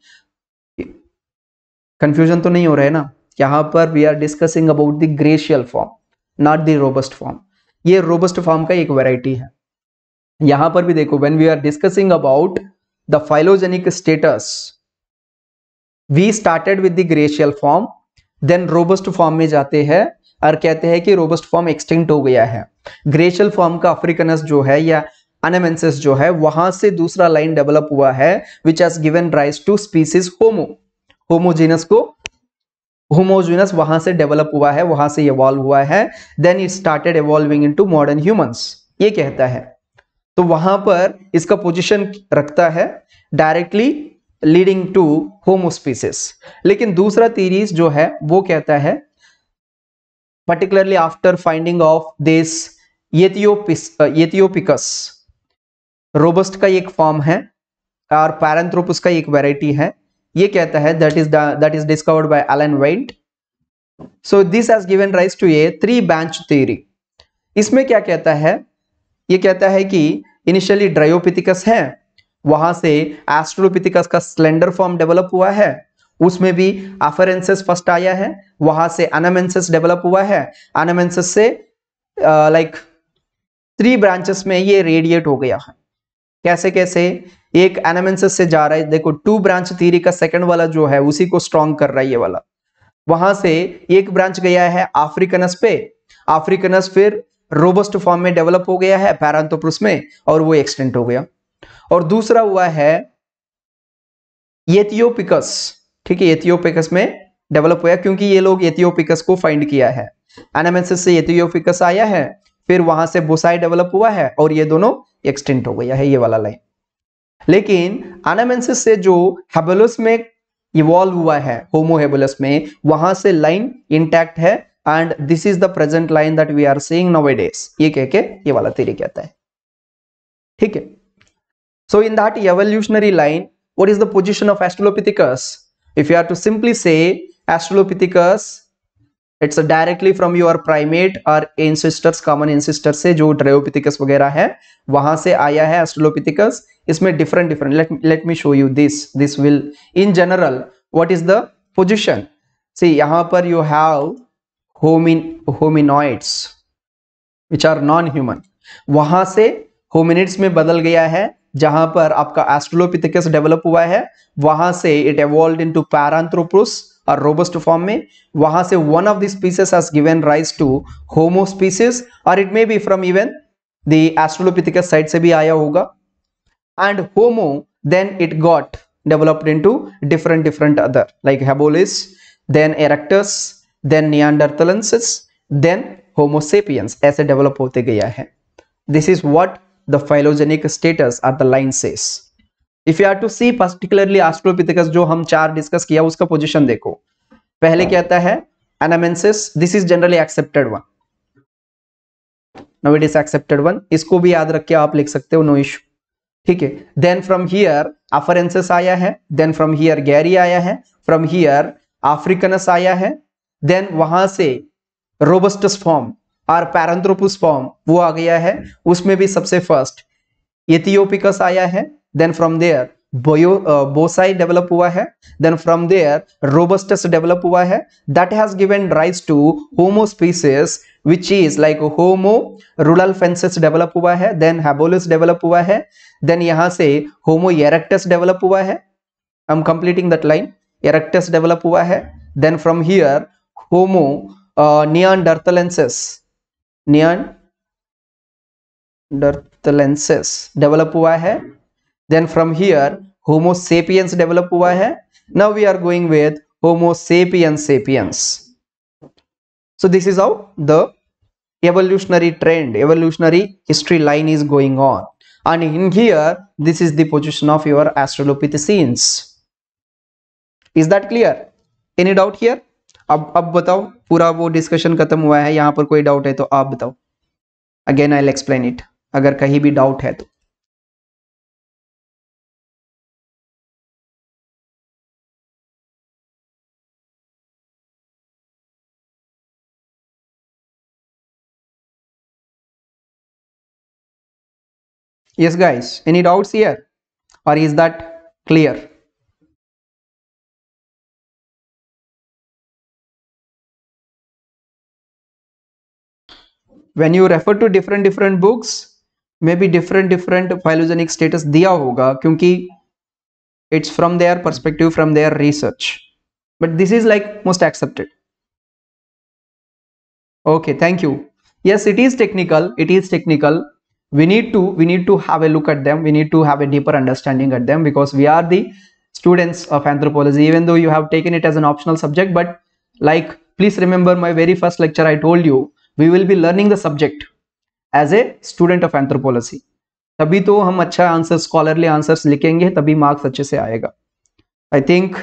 कंफ्यूजन तो नहीं हो रहा है ना यहां पर we are discussing about the gracile form not the robust form ये रोबस्ट फॉर्म का एक वैरायटी है यहां पर भी देखो when we are discussing about the phylogenic status we started with the gracile form then robust form में जाते हैं और कहते हैं कि रोबस्ट फॉर्म एक्सटिंक्ट हो गया है ग्रेशल फॉर्म का अफ्रीकनस जो है या अनमेंसिस जो है वहां से दूसरा लाइन डेवलप हुआ है which as given rise to species homo homo genus को होमोजीनस वहां से डेवलप हुआ है वहां से इवॉल्व हुआ है then it started evolving into modern humans ये कहता है तो वहां पर इसका पोजीशन रखता है डायरेक्टली लीडिंग टू होमोस्पीसिस लेकिन दूसरा थीरीज जो है वो कहता है particularly after finding of this aethiopicus robust का एक फॉर्म है और पैरेंथ्रोपस का एक वैरायटी है ये कहता है that is that is discovered by Alan went so this has given rise to a three branch theory इसमें क्या कहता है ये कहता है कि इनिशियली ड्रायोपिथिकस है वहां से एस्ट्रोलोपिथिकस का स्लेंडर फॉर्म डेवलप हुआ है उसमें भी अफरेंसिस फर्स्ट आया है वहां से एनामेंसेस डेवलप हुआ है एनामेंसेस से लाइक थ्री ब्रांचेस में ये रेडिएट हो गया है कैसे कैसे एक एनामेंसिस से जा रहा है देखो टू ब्रांच थीरी का सेकंड वाला जो है उसी को स्ट्रॉन्ग कर रहा है ये वाला वहां से एक ब्रांच गया है अफ्रीकनस पे अफ्रीकनस फिर रोबस्ट फॉर्म में डेवलप हो गया है पैरांथोप्रुस में और वो एक्सटेंट हो गया और दूसरा हुआ है एथियोपिकस ठीक है एथियोपिकस में डेवलप हुआ क्योंकि ये लोग एथियोपिकस को फाइंड किया है एनामेसिस से एथियोपिकस आया है फिर वहां से बोसाई डेवलप हुआ है और ये दोनों एक्सटेंट हो गया है ये वाला लाइन लेकिन एनामेसिस से जो हेबलस में इवॉल्व हुआ है होमो हेबलस में वहां से लाइन इंटैक्ट है and this is the present line that we are seeing now ये कह के ये वाला थ्योरी कहता है ठीक है So in that evolutionary line, what is the position of Australopithecus? If you are to simply say Australopithecus, it's a directly from your primate or ancestors, common ancestors से जो Dryopithecus वगैरह है वहाँ से आया है Australopithecus. इसमें different different. Let let me show you this. This will in general what is the position? See यहाँ पर you have homin hominoids which are non-human. वहाँ से hominids में बदल गया है जहां पर आपका एस्ट्रोलोपिथिकस डेवलप हुआ है वहां से इट एवॉल्व टू पैरांथ्रोपुस और रोबस्ट फॉर्म में वहां से one of the species has given rise to homo species और it may be from even the australopithecus side से भी आया होगा and homo then it got developed into different different other like habilis then erectus then neanderthalensis then homo sapiens ऐसे develop होते गया है. This is what the phylogenic status at the line says. If you are to see particularly Australopithecus जो हम चार discuss किया उसका position देखो पहले क्या आता है anamensis this is generally accepted one now it is accepted one इसको भी याद रख के आप लिख सकते हो नो इशू ठीक है देन फ्रॉम हियर अफरेंसिस आया है देन फ्रॉम हियर गैरी आया है फ्रॉम हियर अफ्रीकनस आया है देन वहां से रोबस्टस फॉर्म और पैरेंथ्रोपस फॉर्म वो आ गया है उसमें भी सबसे फर्स्ट एथियोपिकस आया है देन फ्रॉम देयर बोयो बोसाई डेवलप हुआ है then from there robustus develop हुआ है that has given rise to homo species which is like homo rudolfensis develop हुआ है देन हैबोलिस डेवलप हुआ है देन यहां से होमो एरेक्टस डेवलप हुआ है I am completing that line erectus develop हुआ है then from here homo neanderthalensis neanderthalensis develop हुआ है then from here homo sapiens develop हुआ है now we are going with homo sapiens sapiens so this is how the evolutionary trend evolutionary history line is going on and in here this is the position of your australopithecines is that clear any doubt here अब अब बताओ पूरा वो discussion खत्म हुआ है यहाँ पर कोई डाउट है तो आप बताओ अगेन आई एक्सप्लेन इट अगर कहीं भी डाउट है तो yes guys any doubts here और is that clear when you refer to different different books maybe different different different status status दिया होगा क्योंकि it's from their perspective from their research but this is like okay thank you yes it is technical it is technical we need to we need to have a look at them we need to have a deeper understanding at them because we are the students of anthropology even though you have taken it as an optional subject but like please remember my very first lecture i told you we will be learning the subject as a student of anthropology tabhi to hum acha answers scholarly answers likhenge tabhi marks acche se i think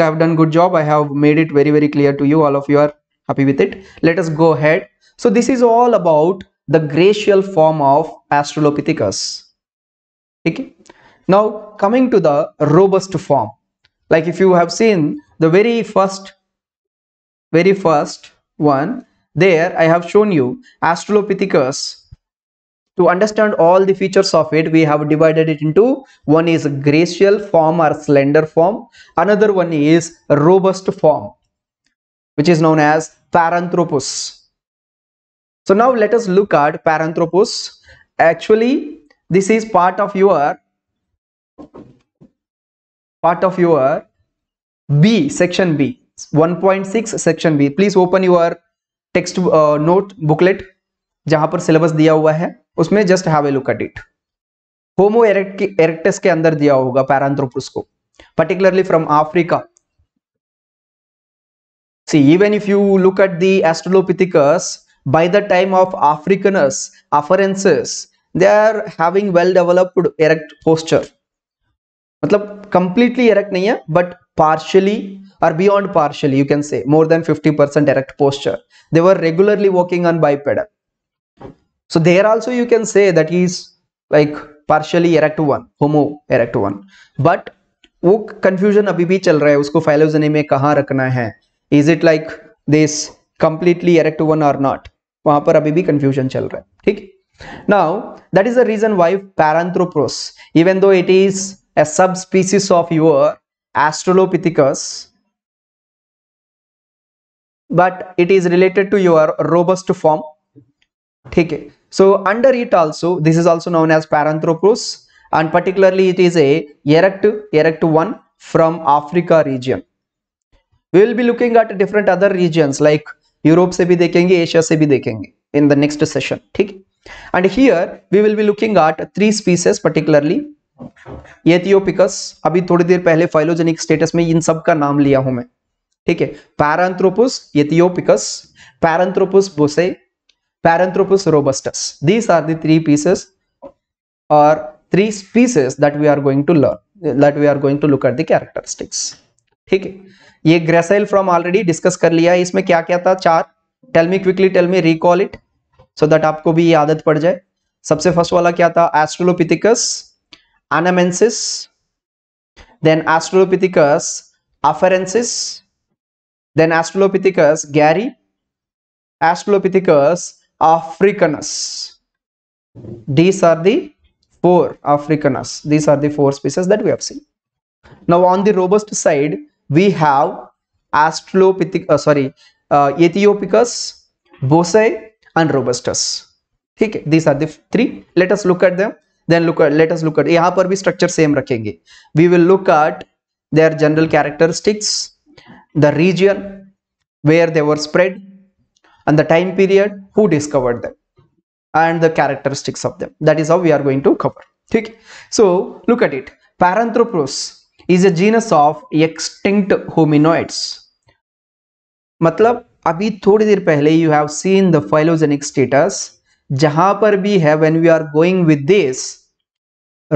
i have done good job i have made it very very clear to you all of you are happy with it let us go ahead so this is all about the gracile form of australopithecus okay now coming to the robust form like if you have seen the very first very first one there I have shown you Australopithecus. To understand all the features of it, we have divided it into one is gracile form or slender form. Another one is robust form, which is known as Paranthropus. So now let us look at Paranthropus. Actually, this is part of your part of your B section B 1.6 section B. Please open your text note booklet जहां पर syllabus दिया हुआ है उसमें just have a look at it homo erectus के अंदर दिया होगा पैरान्थ्रोपस को particularly from Africa see even if you look at the australopithecus by the time of africanus afarensis they are having well developed erect posture मतलब completely erect नहीं है but partially or beyond partially, you can say, more than 50% erect posture. They were regularly walking on bipedal. So there also you can say that he is like partially erect one, homo erect one. But confusion. Confusion अभी भी चल रहा है उसको phylogeny में कहाँ रखना है is it like this completely erect one और नॉट वहां पर अभी भी कंफ्यूजन चल रहा है but it is related to your robust form okay so under it also this is also known as paranthropus and particularly it is a erect erect one from africa region we will be looking at different other regions like Europe से भी देखेंगे Asia से भी देखेंगे in the next session ठीक and here we will be looking at three species particularly aethiopicus अभी थोड़ी देर पहले फाइलोजेनिक स्टेटस में इन सब का नाम लिया हूं मैं ठीक है paranthropus aethiopicus paranthropus boisei paranthropus robustus these are the three species और three species that we are going to learn that we are going to look at the characteristics ठीक है ये ग्रेसाइल फ्रॉम ऑलरेडी डिस्कस कर लिया है इसमें क्या क्या था चार tell me quickly tell me recall it so that आपको भी ये आदत पड़ जाए सबसे फर्स्ट वाला क्या था australopithecus anamensis then australopithecus afarensis Then Australopithecus Gary, Australopithecus Africanus. These are the four Africanus. These are the four species that we have seen. Now on the robust side, we have Australopithecus, uh, sorry, uh, Ethiopicus, and Robustus. Okay, these are the three. Let us look at them. Then look at let us look at यहाँ पर structure same रखेंगे. We will look at their general characteristics the region where they were spread and the time period who discovered them and the characteristics of them that is how we are going to cover okay so look at it paranthropus is a genus of extinct hominoids मतलब अभी थोड़ी देर पहले you have seen the phylogenetic status. जहां पर भी है when we are going with this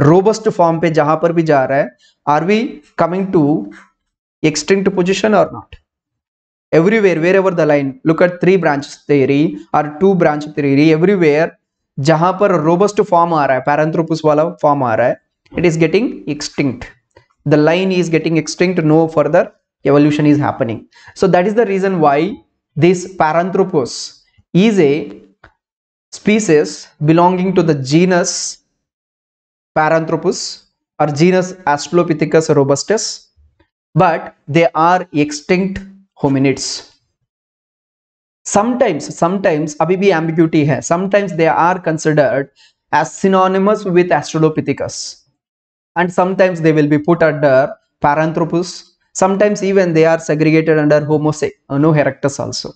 robust form पे जहां पर भी जा रहा है are we coming to extinct position or not everywhere wherever the line look at three branch theory or two branch theory everywhere जहां पर robust form आ रहा है paranthropus वाला form आ रहा है it is getting extinct the line is getting extinct no further evolution is happening so that is the reason why this paranthropus is a species belonging to the genus paranthropus or genus astrolopithecus robustus but they are extinct hominids sometimes sometimes abhi bhi ambiguity hai sometimes they are considered as synonymous with australopithecus and sometimes they will be put under paranthropus sometimes even they are segregated under homo uh, no erectus also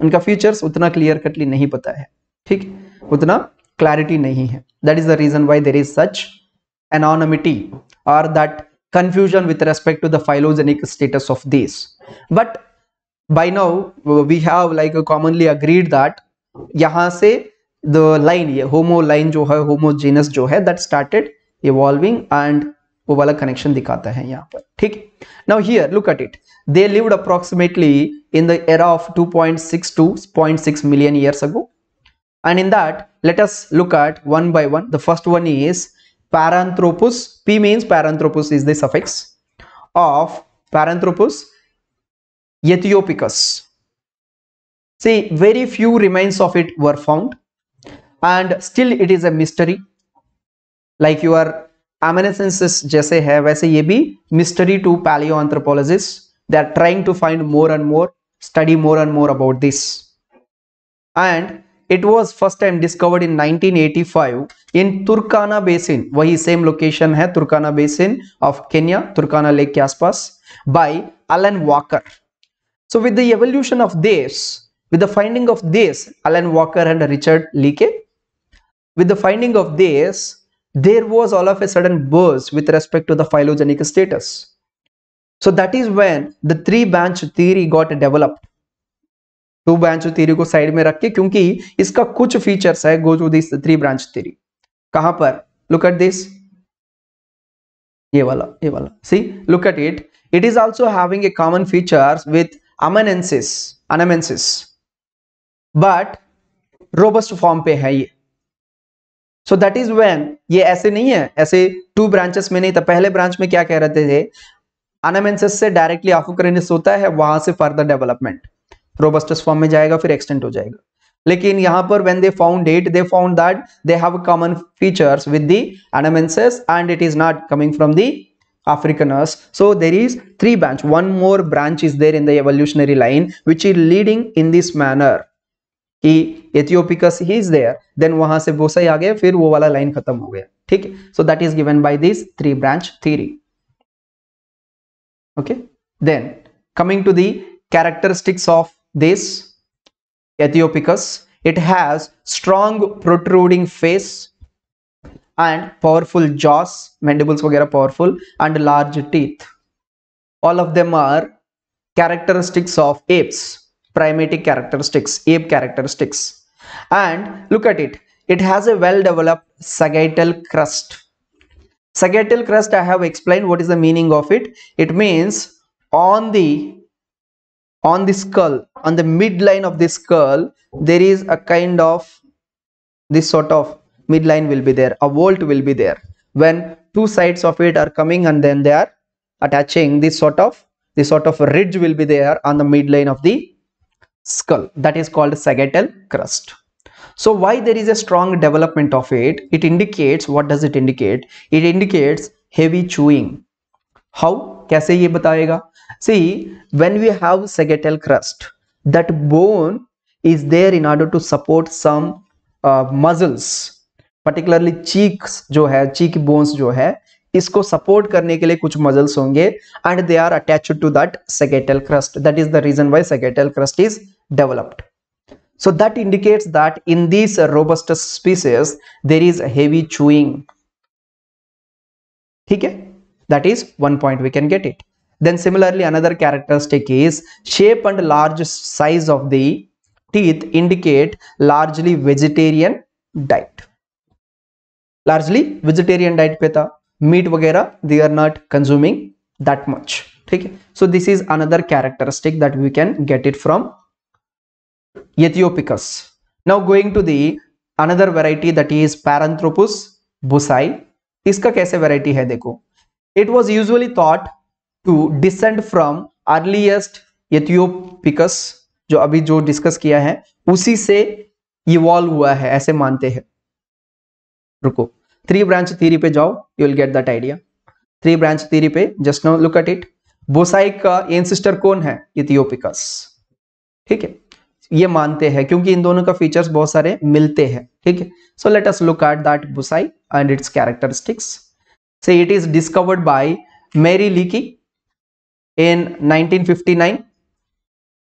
उनका features उतना clear कटली नहीं पता है ठीक उतना clarity नहीं है That is the reason why there is such anonymity, or that confusion with respect to the phylogenetic status of these. But by now we have like commonly agreed that यहाँ से the line ये homo line जो है homo genus जो है that started evolving and वो वाला connection दिखाता है यहाँ पर ठीक now here look at it they lived approximately in the era of two point six two point six million years ago and in that let us look at one by one the first one is paranthropus p means paranthropus is the suffix of paranthropus ethiopicus see very few remains of it were found and still it is a mystery like your amanuensis jaise have वैसे ये भी mystery to paleoanthropologists they are trying to find more and more study more and more about this and it was first time discovered in 1985 in Turkana Basin. वही same location है Turkana basin of Kenya Turkana lake के by Alan Walker. So with the evolution of this, with the finding of this, Alan Walker and Richard Leakey, with the finding of this, there was all of a sudden burst with respect to the phylogenetic status. So that is when the three branch theory got developed. Two branch theory को side में रख के क्योंकि इसका कुछ features है go to this three branch theory कहां पर लुक एट दिस ये वाला ये वाला see look at it it is also having a common features with anamensis anamensis but robust form पे है ये सो दैट इज व्हेन ये ऐसे नहीं है ऐसे टू ब्रांचेस में नहीं था तो पहले ब्रांच में क्या कह रहे थे अनामेंसिस से डायरेक्टली ऑफोक्रेनिस होता है वहां से फर्दर डेवलपमेंट रोबस्टस फॉर्म में जाएगा फिर एक्सटेंट हो जाएगा लेकिन यहां पर when they found it they found that they have common features with the anamensis and it is not coming from the africanus So there is three branch. One more branch is there in the evolutionary line, which is leading in this manner. he ethiopicus he is there then वहां से बोसाई आ गया फिर वो वाला line खत्म हो गया ठीक है so that is given by this three branch theory okay then coming to the characteristics of this Ethiopicus. It has strong protruding face and powerful jaws, mandibles वगैरह powerful and large teeth. All of them are characteristics of apes, primatic characteristics, ape characteristics. And look at it. It has a well-developed sagittal crust. Sagittal crust, I have explained what is the meaning of it. It means on the on the skull on the midline of this curl there is a kind of this sort of midline will be there a volt will be there when two sides of it are coming and then they are attaching this sort of this sort of ridge will be there on the midline of the skull that is called sagittal crust so why there is a strong development of it it indicates what does it indicate it indicates heavy chewing how see when we have sagittal crust that bone is there in order to support some uh, muscles particularly cheeks jo hai cheek bones jo hai isko support karne ke liye kuch muscles honge and they are attached to that sagittal crust that is the reason why sagittal crust is developed so that indicates that in these robust species there is heavy chewing theek hai that is one point we can get it then similarly, another characteristic is shape and large size of the teeth indicate largely vegetarian diet. Largely vegetarian diet peta Meat vagera, they are not consuming that much. Okay? So this is another characteristic that we can get it from Ethiopicus. Now going to the another variety that is Paranthropus busai. इसका कैसे variety है देखो It was usually thought to descend from earliest Ethiopicus, जो अभी जो discuss किया है उसी से इवॉल्व हुआ है ऐसे मानते हैं रुको थ्री ब्रांच थीरी पे जाओ you will get that idea three branch theory पे just no look at it boisei का एनसिस्टर कौन है इथियोपिकस ठीक है ये मानते हैं क्योंकि इन दोनों का फीचर्स बहुत सारे मिलते हैं ठीक है so let us look at that boisei and its characteristics से it is discovered by Mary Leakey in 1959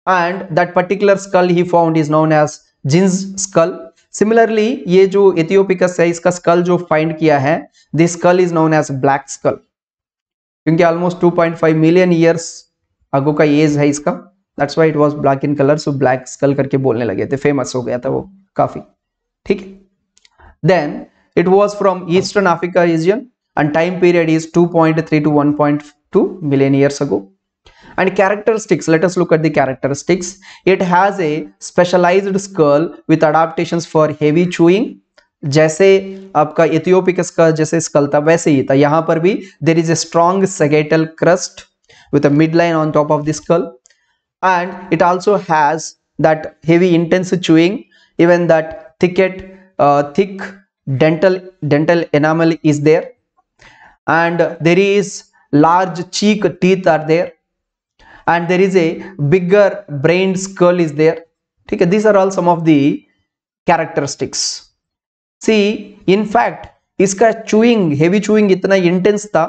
and that particular skull he found is known as Zinj skull similarly ये जो इथियोपिकस है इसका स्कल जो फाइंड किया है this skull is known as black skull क्योंकि almost 2.5 million years ago का age है इसका that's why it was black in colour so black skull करके बोलने लगे थे फेमस हो गया था वो काफी ठीक है then it was from eastern Africa region and time period is 2.3 to 1.2 million years ago and characteristics let us look at the characteristics it has a specialized skull with adaptations for heavy chewing जैसे आपका इथियोपिकस का जैसे school था वैसे ही था यहाँ पर भी there is a strong sagittal with a midline on top of the skull and it also has that heavy intense chewing even that thicket uh, thick dental dental enamel is there and there is large cheek teeth are there and there is a bigger brain skull is there. Okay, these are all some of the characteristics. See, in fact, इसका chewing heavy chewing इतना intense था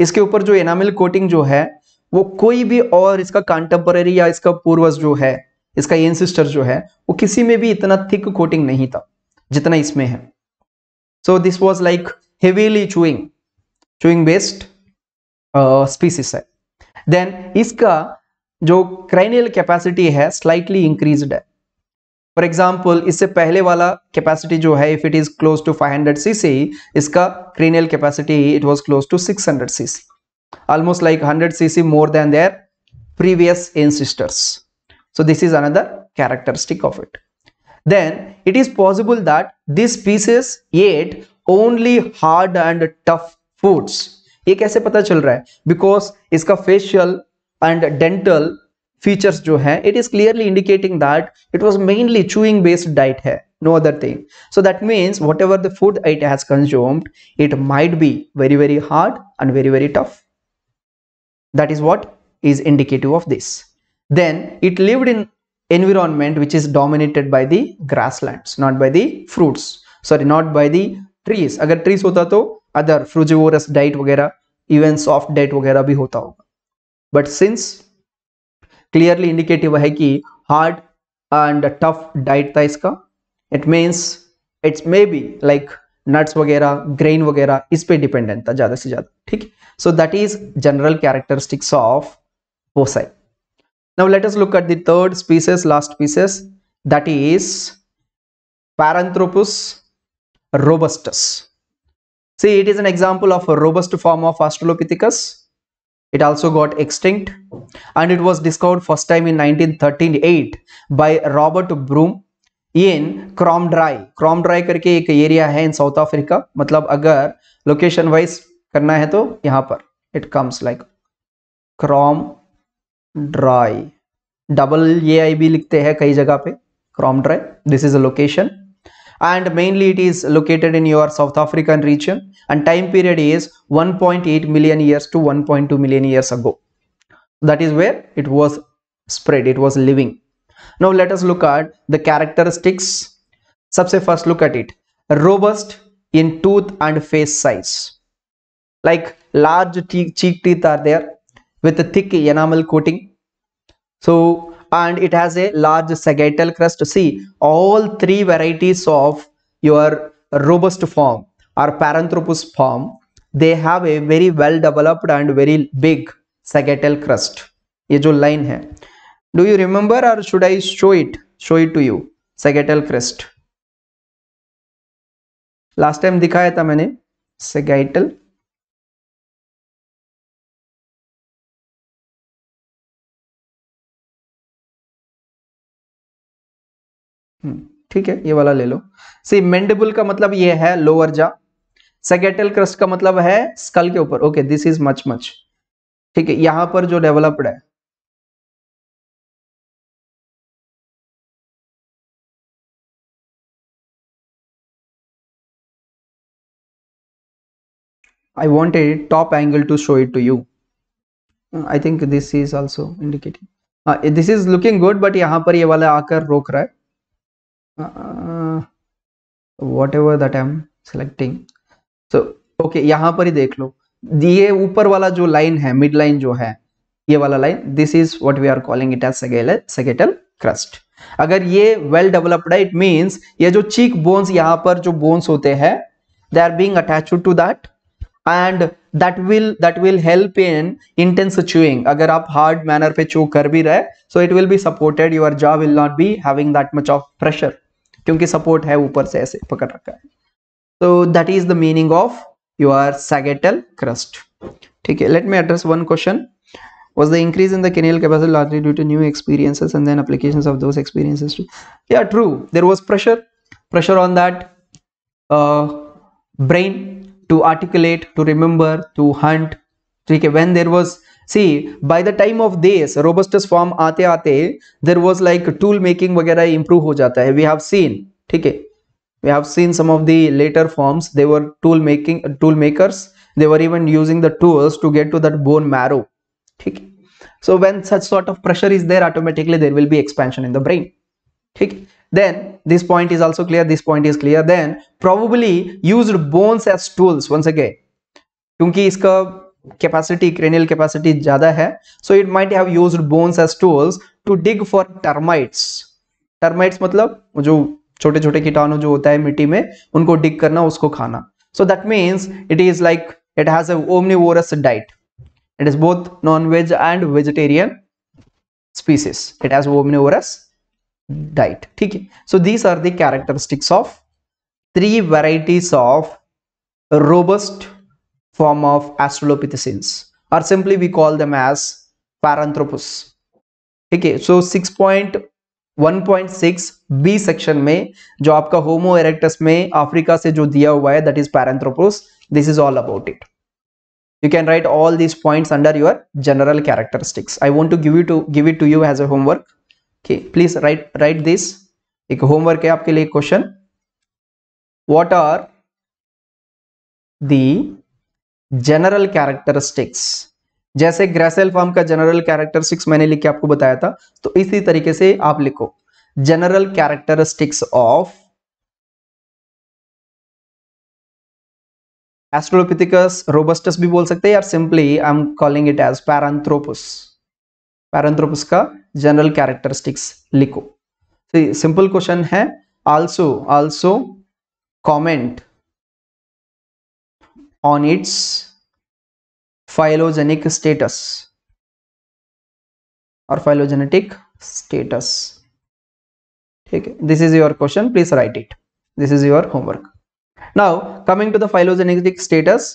इसके ऊपर जो enamel coating जो है वो कोई भी और इसका कॉन्टेम्पररी या इसका पूर्वज जो है इसका एनसिस्टर जो है वो किसी में भी इतना थिक कोटिंग नहीं था जितना इसमें है so this was like heavily chewing chewing based species है देन इसका जो क्रेनियल कैपेसिटी है स्लाइटली इंक्रीज है फॉर एग्जाम्पल इससे पहले वाला कैपेसिटी जो है if it is close to 500 hundred C C इसका cranial capacity it was close to 600 hundred C C almost like hundred C C more than their previous ancestors so this is another characteristic of it then it is possible that this species ate only hard and tough foods ये कैसे पता चल रहा है because इसका facial and dental features जो है it is clearly indicating that it was mainly chewing based diet है no other thing so that means whatever the food it has consumed it might be very very hard and very very tough that is what is indicative of this then it lived in environment which is dominated by the grasslands not by the fruits sorry not by the trees agar trees hota to other frugivorous diet वगैरह even soft diet वगैरह भी होता होगा but since clearly indicative है कि hard and tough diet था इसका it means it's may be like nuts वगैरह ग्रेन वगैरह इस पर डिपेंडेंट था ज़्यादा से ज़्यादा ठीक so that is general characteristics of पोसाई now let us look at the species species last species that is paranthropus See, it is an example of a robust form of Australopithecus. It also got extinct and it was discovered first time in 1938 by Robert Broom in cromdry cromdry करके एक area है in south africa मतलब अगर location wise करना है तो यहाँ पर it comes like Kromdraai double A I भी लिखते हैं कई जगह पे Kromdraai this is a location and mainly it is located in your South African region and time period is 1.8 million years to 1.2 million years ago. That is where it was spread, it was living. Now let us look at the characteristics. Subse first look at it. Robust in tooth and face size. Like large cheek teeth are there with a thick enamel coating. So and it has a large sagittal crust see all three varieties of your robust form or paranthropus form they have a very well developed and very big sagittal crust ye jo line hai do you remember or should i show it show it to you sagittal crest last time dikhaya tha maine sagittal hmm, ठीक है ये वाला ले लो सी मेंडेबुल का मतलब ये है lower जा सेगेटल क्रस्ट का मतलब है स्कल के ऊपर okay this is much much ठीक है यहां पर जो डेवलप्ड है I want a top angle to show it to you I think this is also indicating this is looking good but यहां पर ये वाला आकर रोक रहा है uh, whatever that I'm selecting. So okay यहाँ पर ही देख लो ये ऊपर वाला जो लाइन है मिड लाइन जो है ये वाला line this is what we are calling it as sagittal crest अगर ये वेल डेवलप्ड है इट मीन ये जो चीक बोन्स यहाँ पर जो बोन्स होते हैं they are being attach to that and that will that will help in intense chewing अगर आप हार्ड मैनर पे चू कर भी रहे so it will be supported your jaw will not be having that much of pressure क्योंकि support है ऊपर से ऐसे पकड़ रखा है तो that is the meaning of your sagittal crest ठीक है let me address one question was the increase in the cranial due to new experiences and then application of those experiences through there was pressure pressure on that brain to articulate to remember to hunt ठीक है when there was See, by the time of this robustness form आते आते there was like tool making वगैरह improve हो जाता है we have seen ठीक है we have seen some of the later forms they were tool making tool makers they were even using the tools to get to that bone marrow ठीक so when such sort of pressure is there automatically there will be expansion in the brain ठीक then this point is also clear this point is clear then probably used bones as tools once again क्योंकि इसका capacity cranial capacity ज्यादा है so it might have used bones as tools to dig for termites termites मतलब जो छोटे छोटे कीटाणु जो होता है मिट्टी में उनको डिग करना उसको खाना so that means it is like it has omnivorous diet it is both non veg and vegetarian species it has omnivorous diet ठीक है so these are characteristics of three varieties of robust form of Australopithecines or simply we call them as Paranthropus. Okay, so 6.1.6 B section may जो आपका Homo erectus में Africa से जो दिया हुआ है that is Paranthropus. This is all about it. you can write all these points under your general characteristics i want to give you to give it to you as a homework okay please write write this ek homework hai aapke liye question what are the general characteristics जैसे gracile form का general characteristics मैंने लिख के आपको बताया था तो इसी तरीके से आप लिखो general characteristics of australopithecus robustus भी बोल सकते हैं यार simply I am calling it as paranthropus paranthropus का जनरल कैरेक्टरिस्टिक्स लिखो सिंपल तो क्वेश्चन है also also comment on its phylogenic status or phylogenetic status okay this is your question please write it this is your homework now coming to the phylogenetic status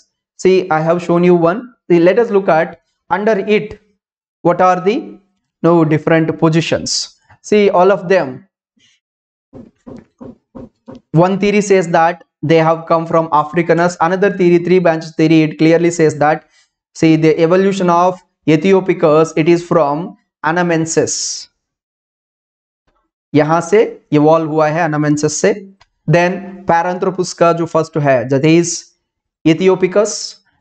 see i have shown you one let us look at under it what are the no different positions see all of them one theory says that they have come from africanus Another theory, three branches theory, it clearly says that see the evolution of Ethiopicus, it is from Anamensis. यहाँ से evolve हुआ है अनामेंसिस से then Paranthropus का जो first है that इथियोपिकस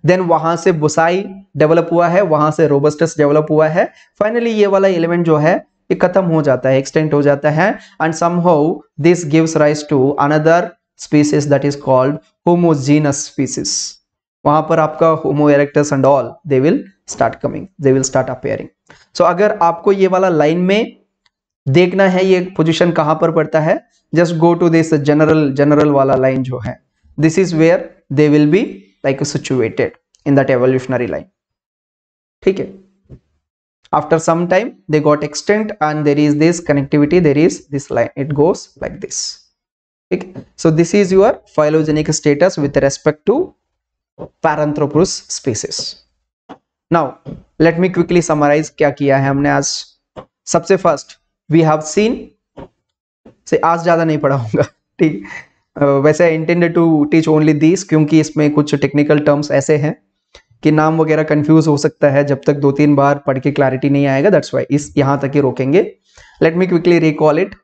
then वहां से बुसाई डेवलप हुआ है वहां से रोबस्टस डेवलप हुआ है फाइनली ये वाला एलिमेंट जो है ये खत्म हो जाता है एक्सटेंट हो जाता है and somehow this gives rise to another species that is called Homo genus species वहां पर आपका Homo erectus and all they will start coming they will start appearing so अगर आपको ये वाला लाइन में देखना है ये पोजिशन कहां पर पड़ता है just go to this general general वाला लाइन जो है this is where they will be like situated in that evolutionary line ठीक है after some time they got extinct and there is this connectivity there is this line it goes like this ठीक so this is your phylogenic status with respect to paranthropus species now let me quickly summarize क्या किया है हमने आज सबसे first we have seen से आज ज्यादा नहीं पढ़ा होगा ठीक वैसे I intended to teach only this क्योंकि इसमें कुछ टेक्निकल टर्म्स ऐसे हैं कि नाम वगैरह कंफ्यूज हो सकता है जब तक दो तीन बार पढ़ के क्लैरिटी नहीं आएगा दैट्स वाई इस यहां तक ही रोकेंगे let me quickly recall it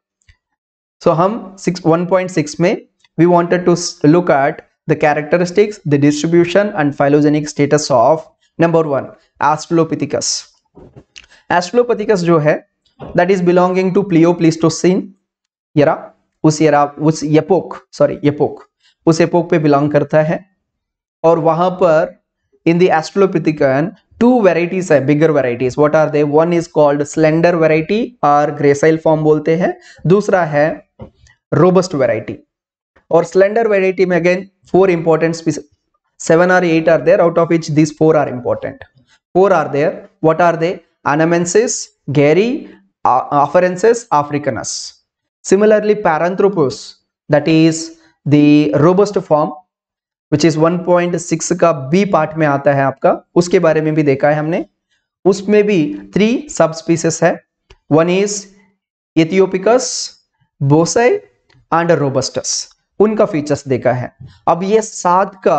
so हम सिक्स वन पॉइंट सिक्स में we wanted to look at the characteristics the distribution and phylogenic status of number one australopithecus australopithecus जो है that is belonging to Plio Pleistocene era उस यरा उस यपोक sorry यपोक उस epoch पे belong करता है और वहां पर in the australopithecine two varieties है bigger varieties what are they one is called slender variety or gracile form बोलते हैं दूसरा है robust variety or slender variety में again four important species seven or eight are there out of which these four are important four are there what are they anamensis gary afarensis africanus similarly paranthropus that is the robust form which is 1.6 का B part में आता है आपका उसके बारे में भी देखा है हमने उसमें भी थ्री सब स्पीसीज है one is ethiopicus boisei and robustus उनका फीचर्स देखा है अब ये सात का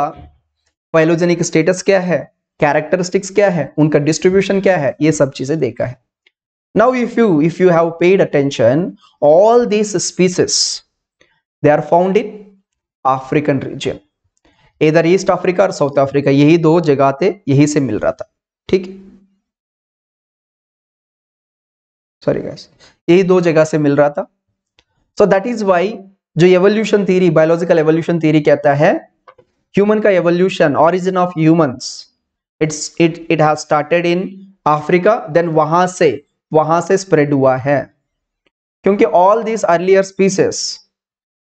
पाइलोजेनिक स्टेटस क्या है कैरेक्टरिस्टिक्स क्या है उनका डिस्ट्रीब्यूशन क्या है ये सब चीजें देखा है now if you if you have paid attention all this species they are found in african region इधर ईस्ट अफ्रीका और साउथ अफ्रीका यही दो जगह थे यही से मिल रहा था ठीक सॉरी गाइस यही दो जगह से मिल रहा था सो दैट इज वाई जो evolution theory biological evolution theory कहता है ह्यूमन का evolution origin of humans it's it it has started in Africa then वहां से वहां से स्प्रेड हुआ है क्योंकि ऑल दिस अर्लियर स्पीसीस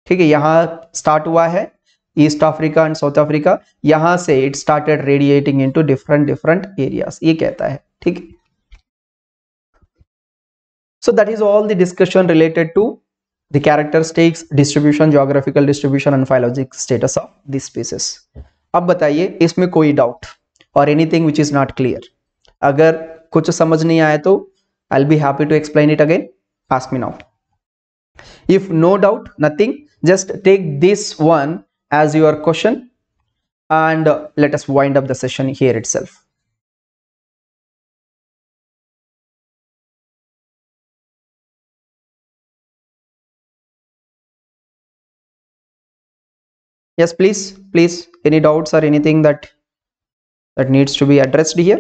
ठीक है यहां स्टार्ट हुआ है East Africa and South Africa यहां से it started radiating into different different areas ये कहता है ठीक so that is all the discussion related to the characteristics, distribution, geographical distribution and phylogic status of these species. अब बताइए इसमें कोई doubt or anything which is not clear. अगर कुछ समझ नहीं आया I'll be happy to explain it again. Ask me now. If no doubt, nothing, just take this one as your question and let us wind up the session here itself. yes please please any doubts or anything that that needs to be addressed here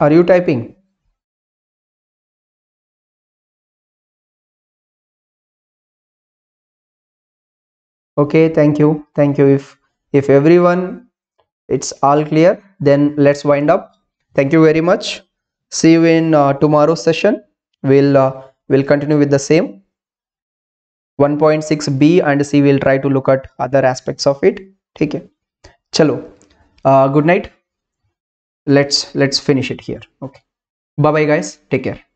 Are you typing? Okay, thank you. Thank you. If if everyone it's all clear, then let's wind up. Thank you very much. See you in uh, tomorrow's session. We'll uh, we'll continue with the same. 1.6b and c will try to look at other aspects of it. ठीक Chalo. चलो uh, good night let's let's finish it here okay bye bye guys take care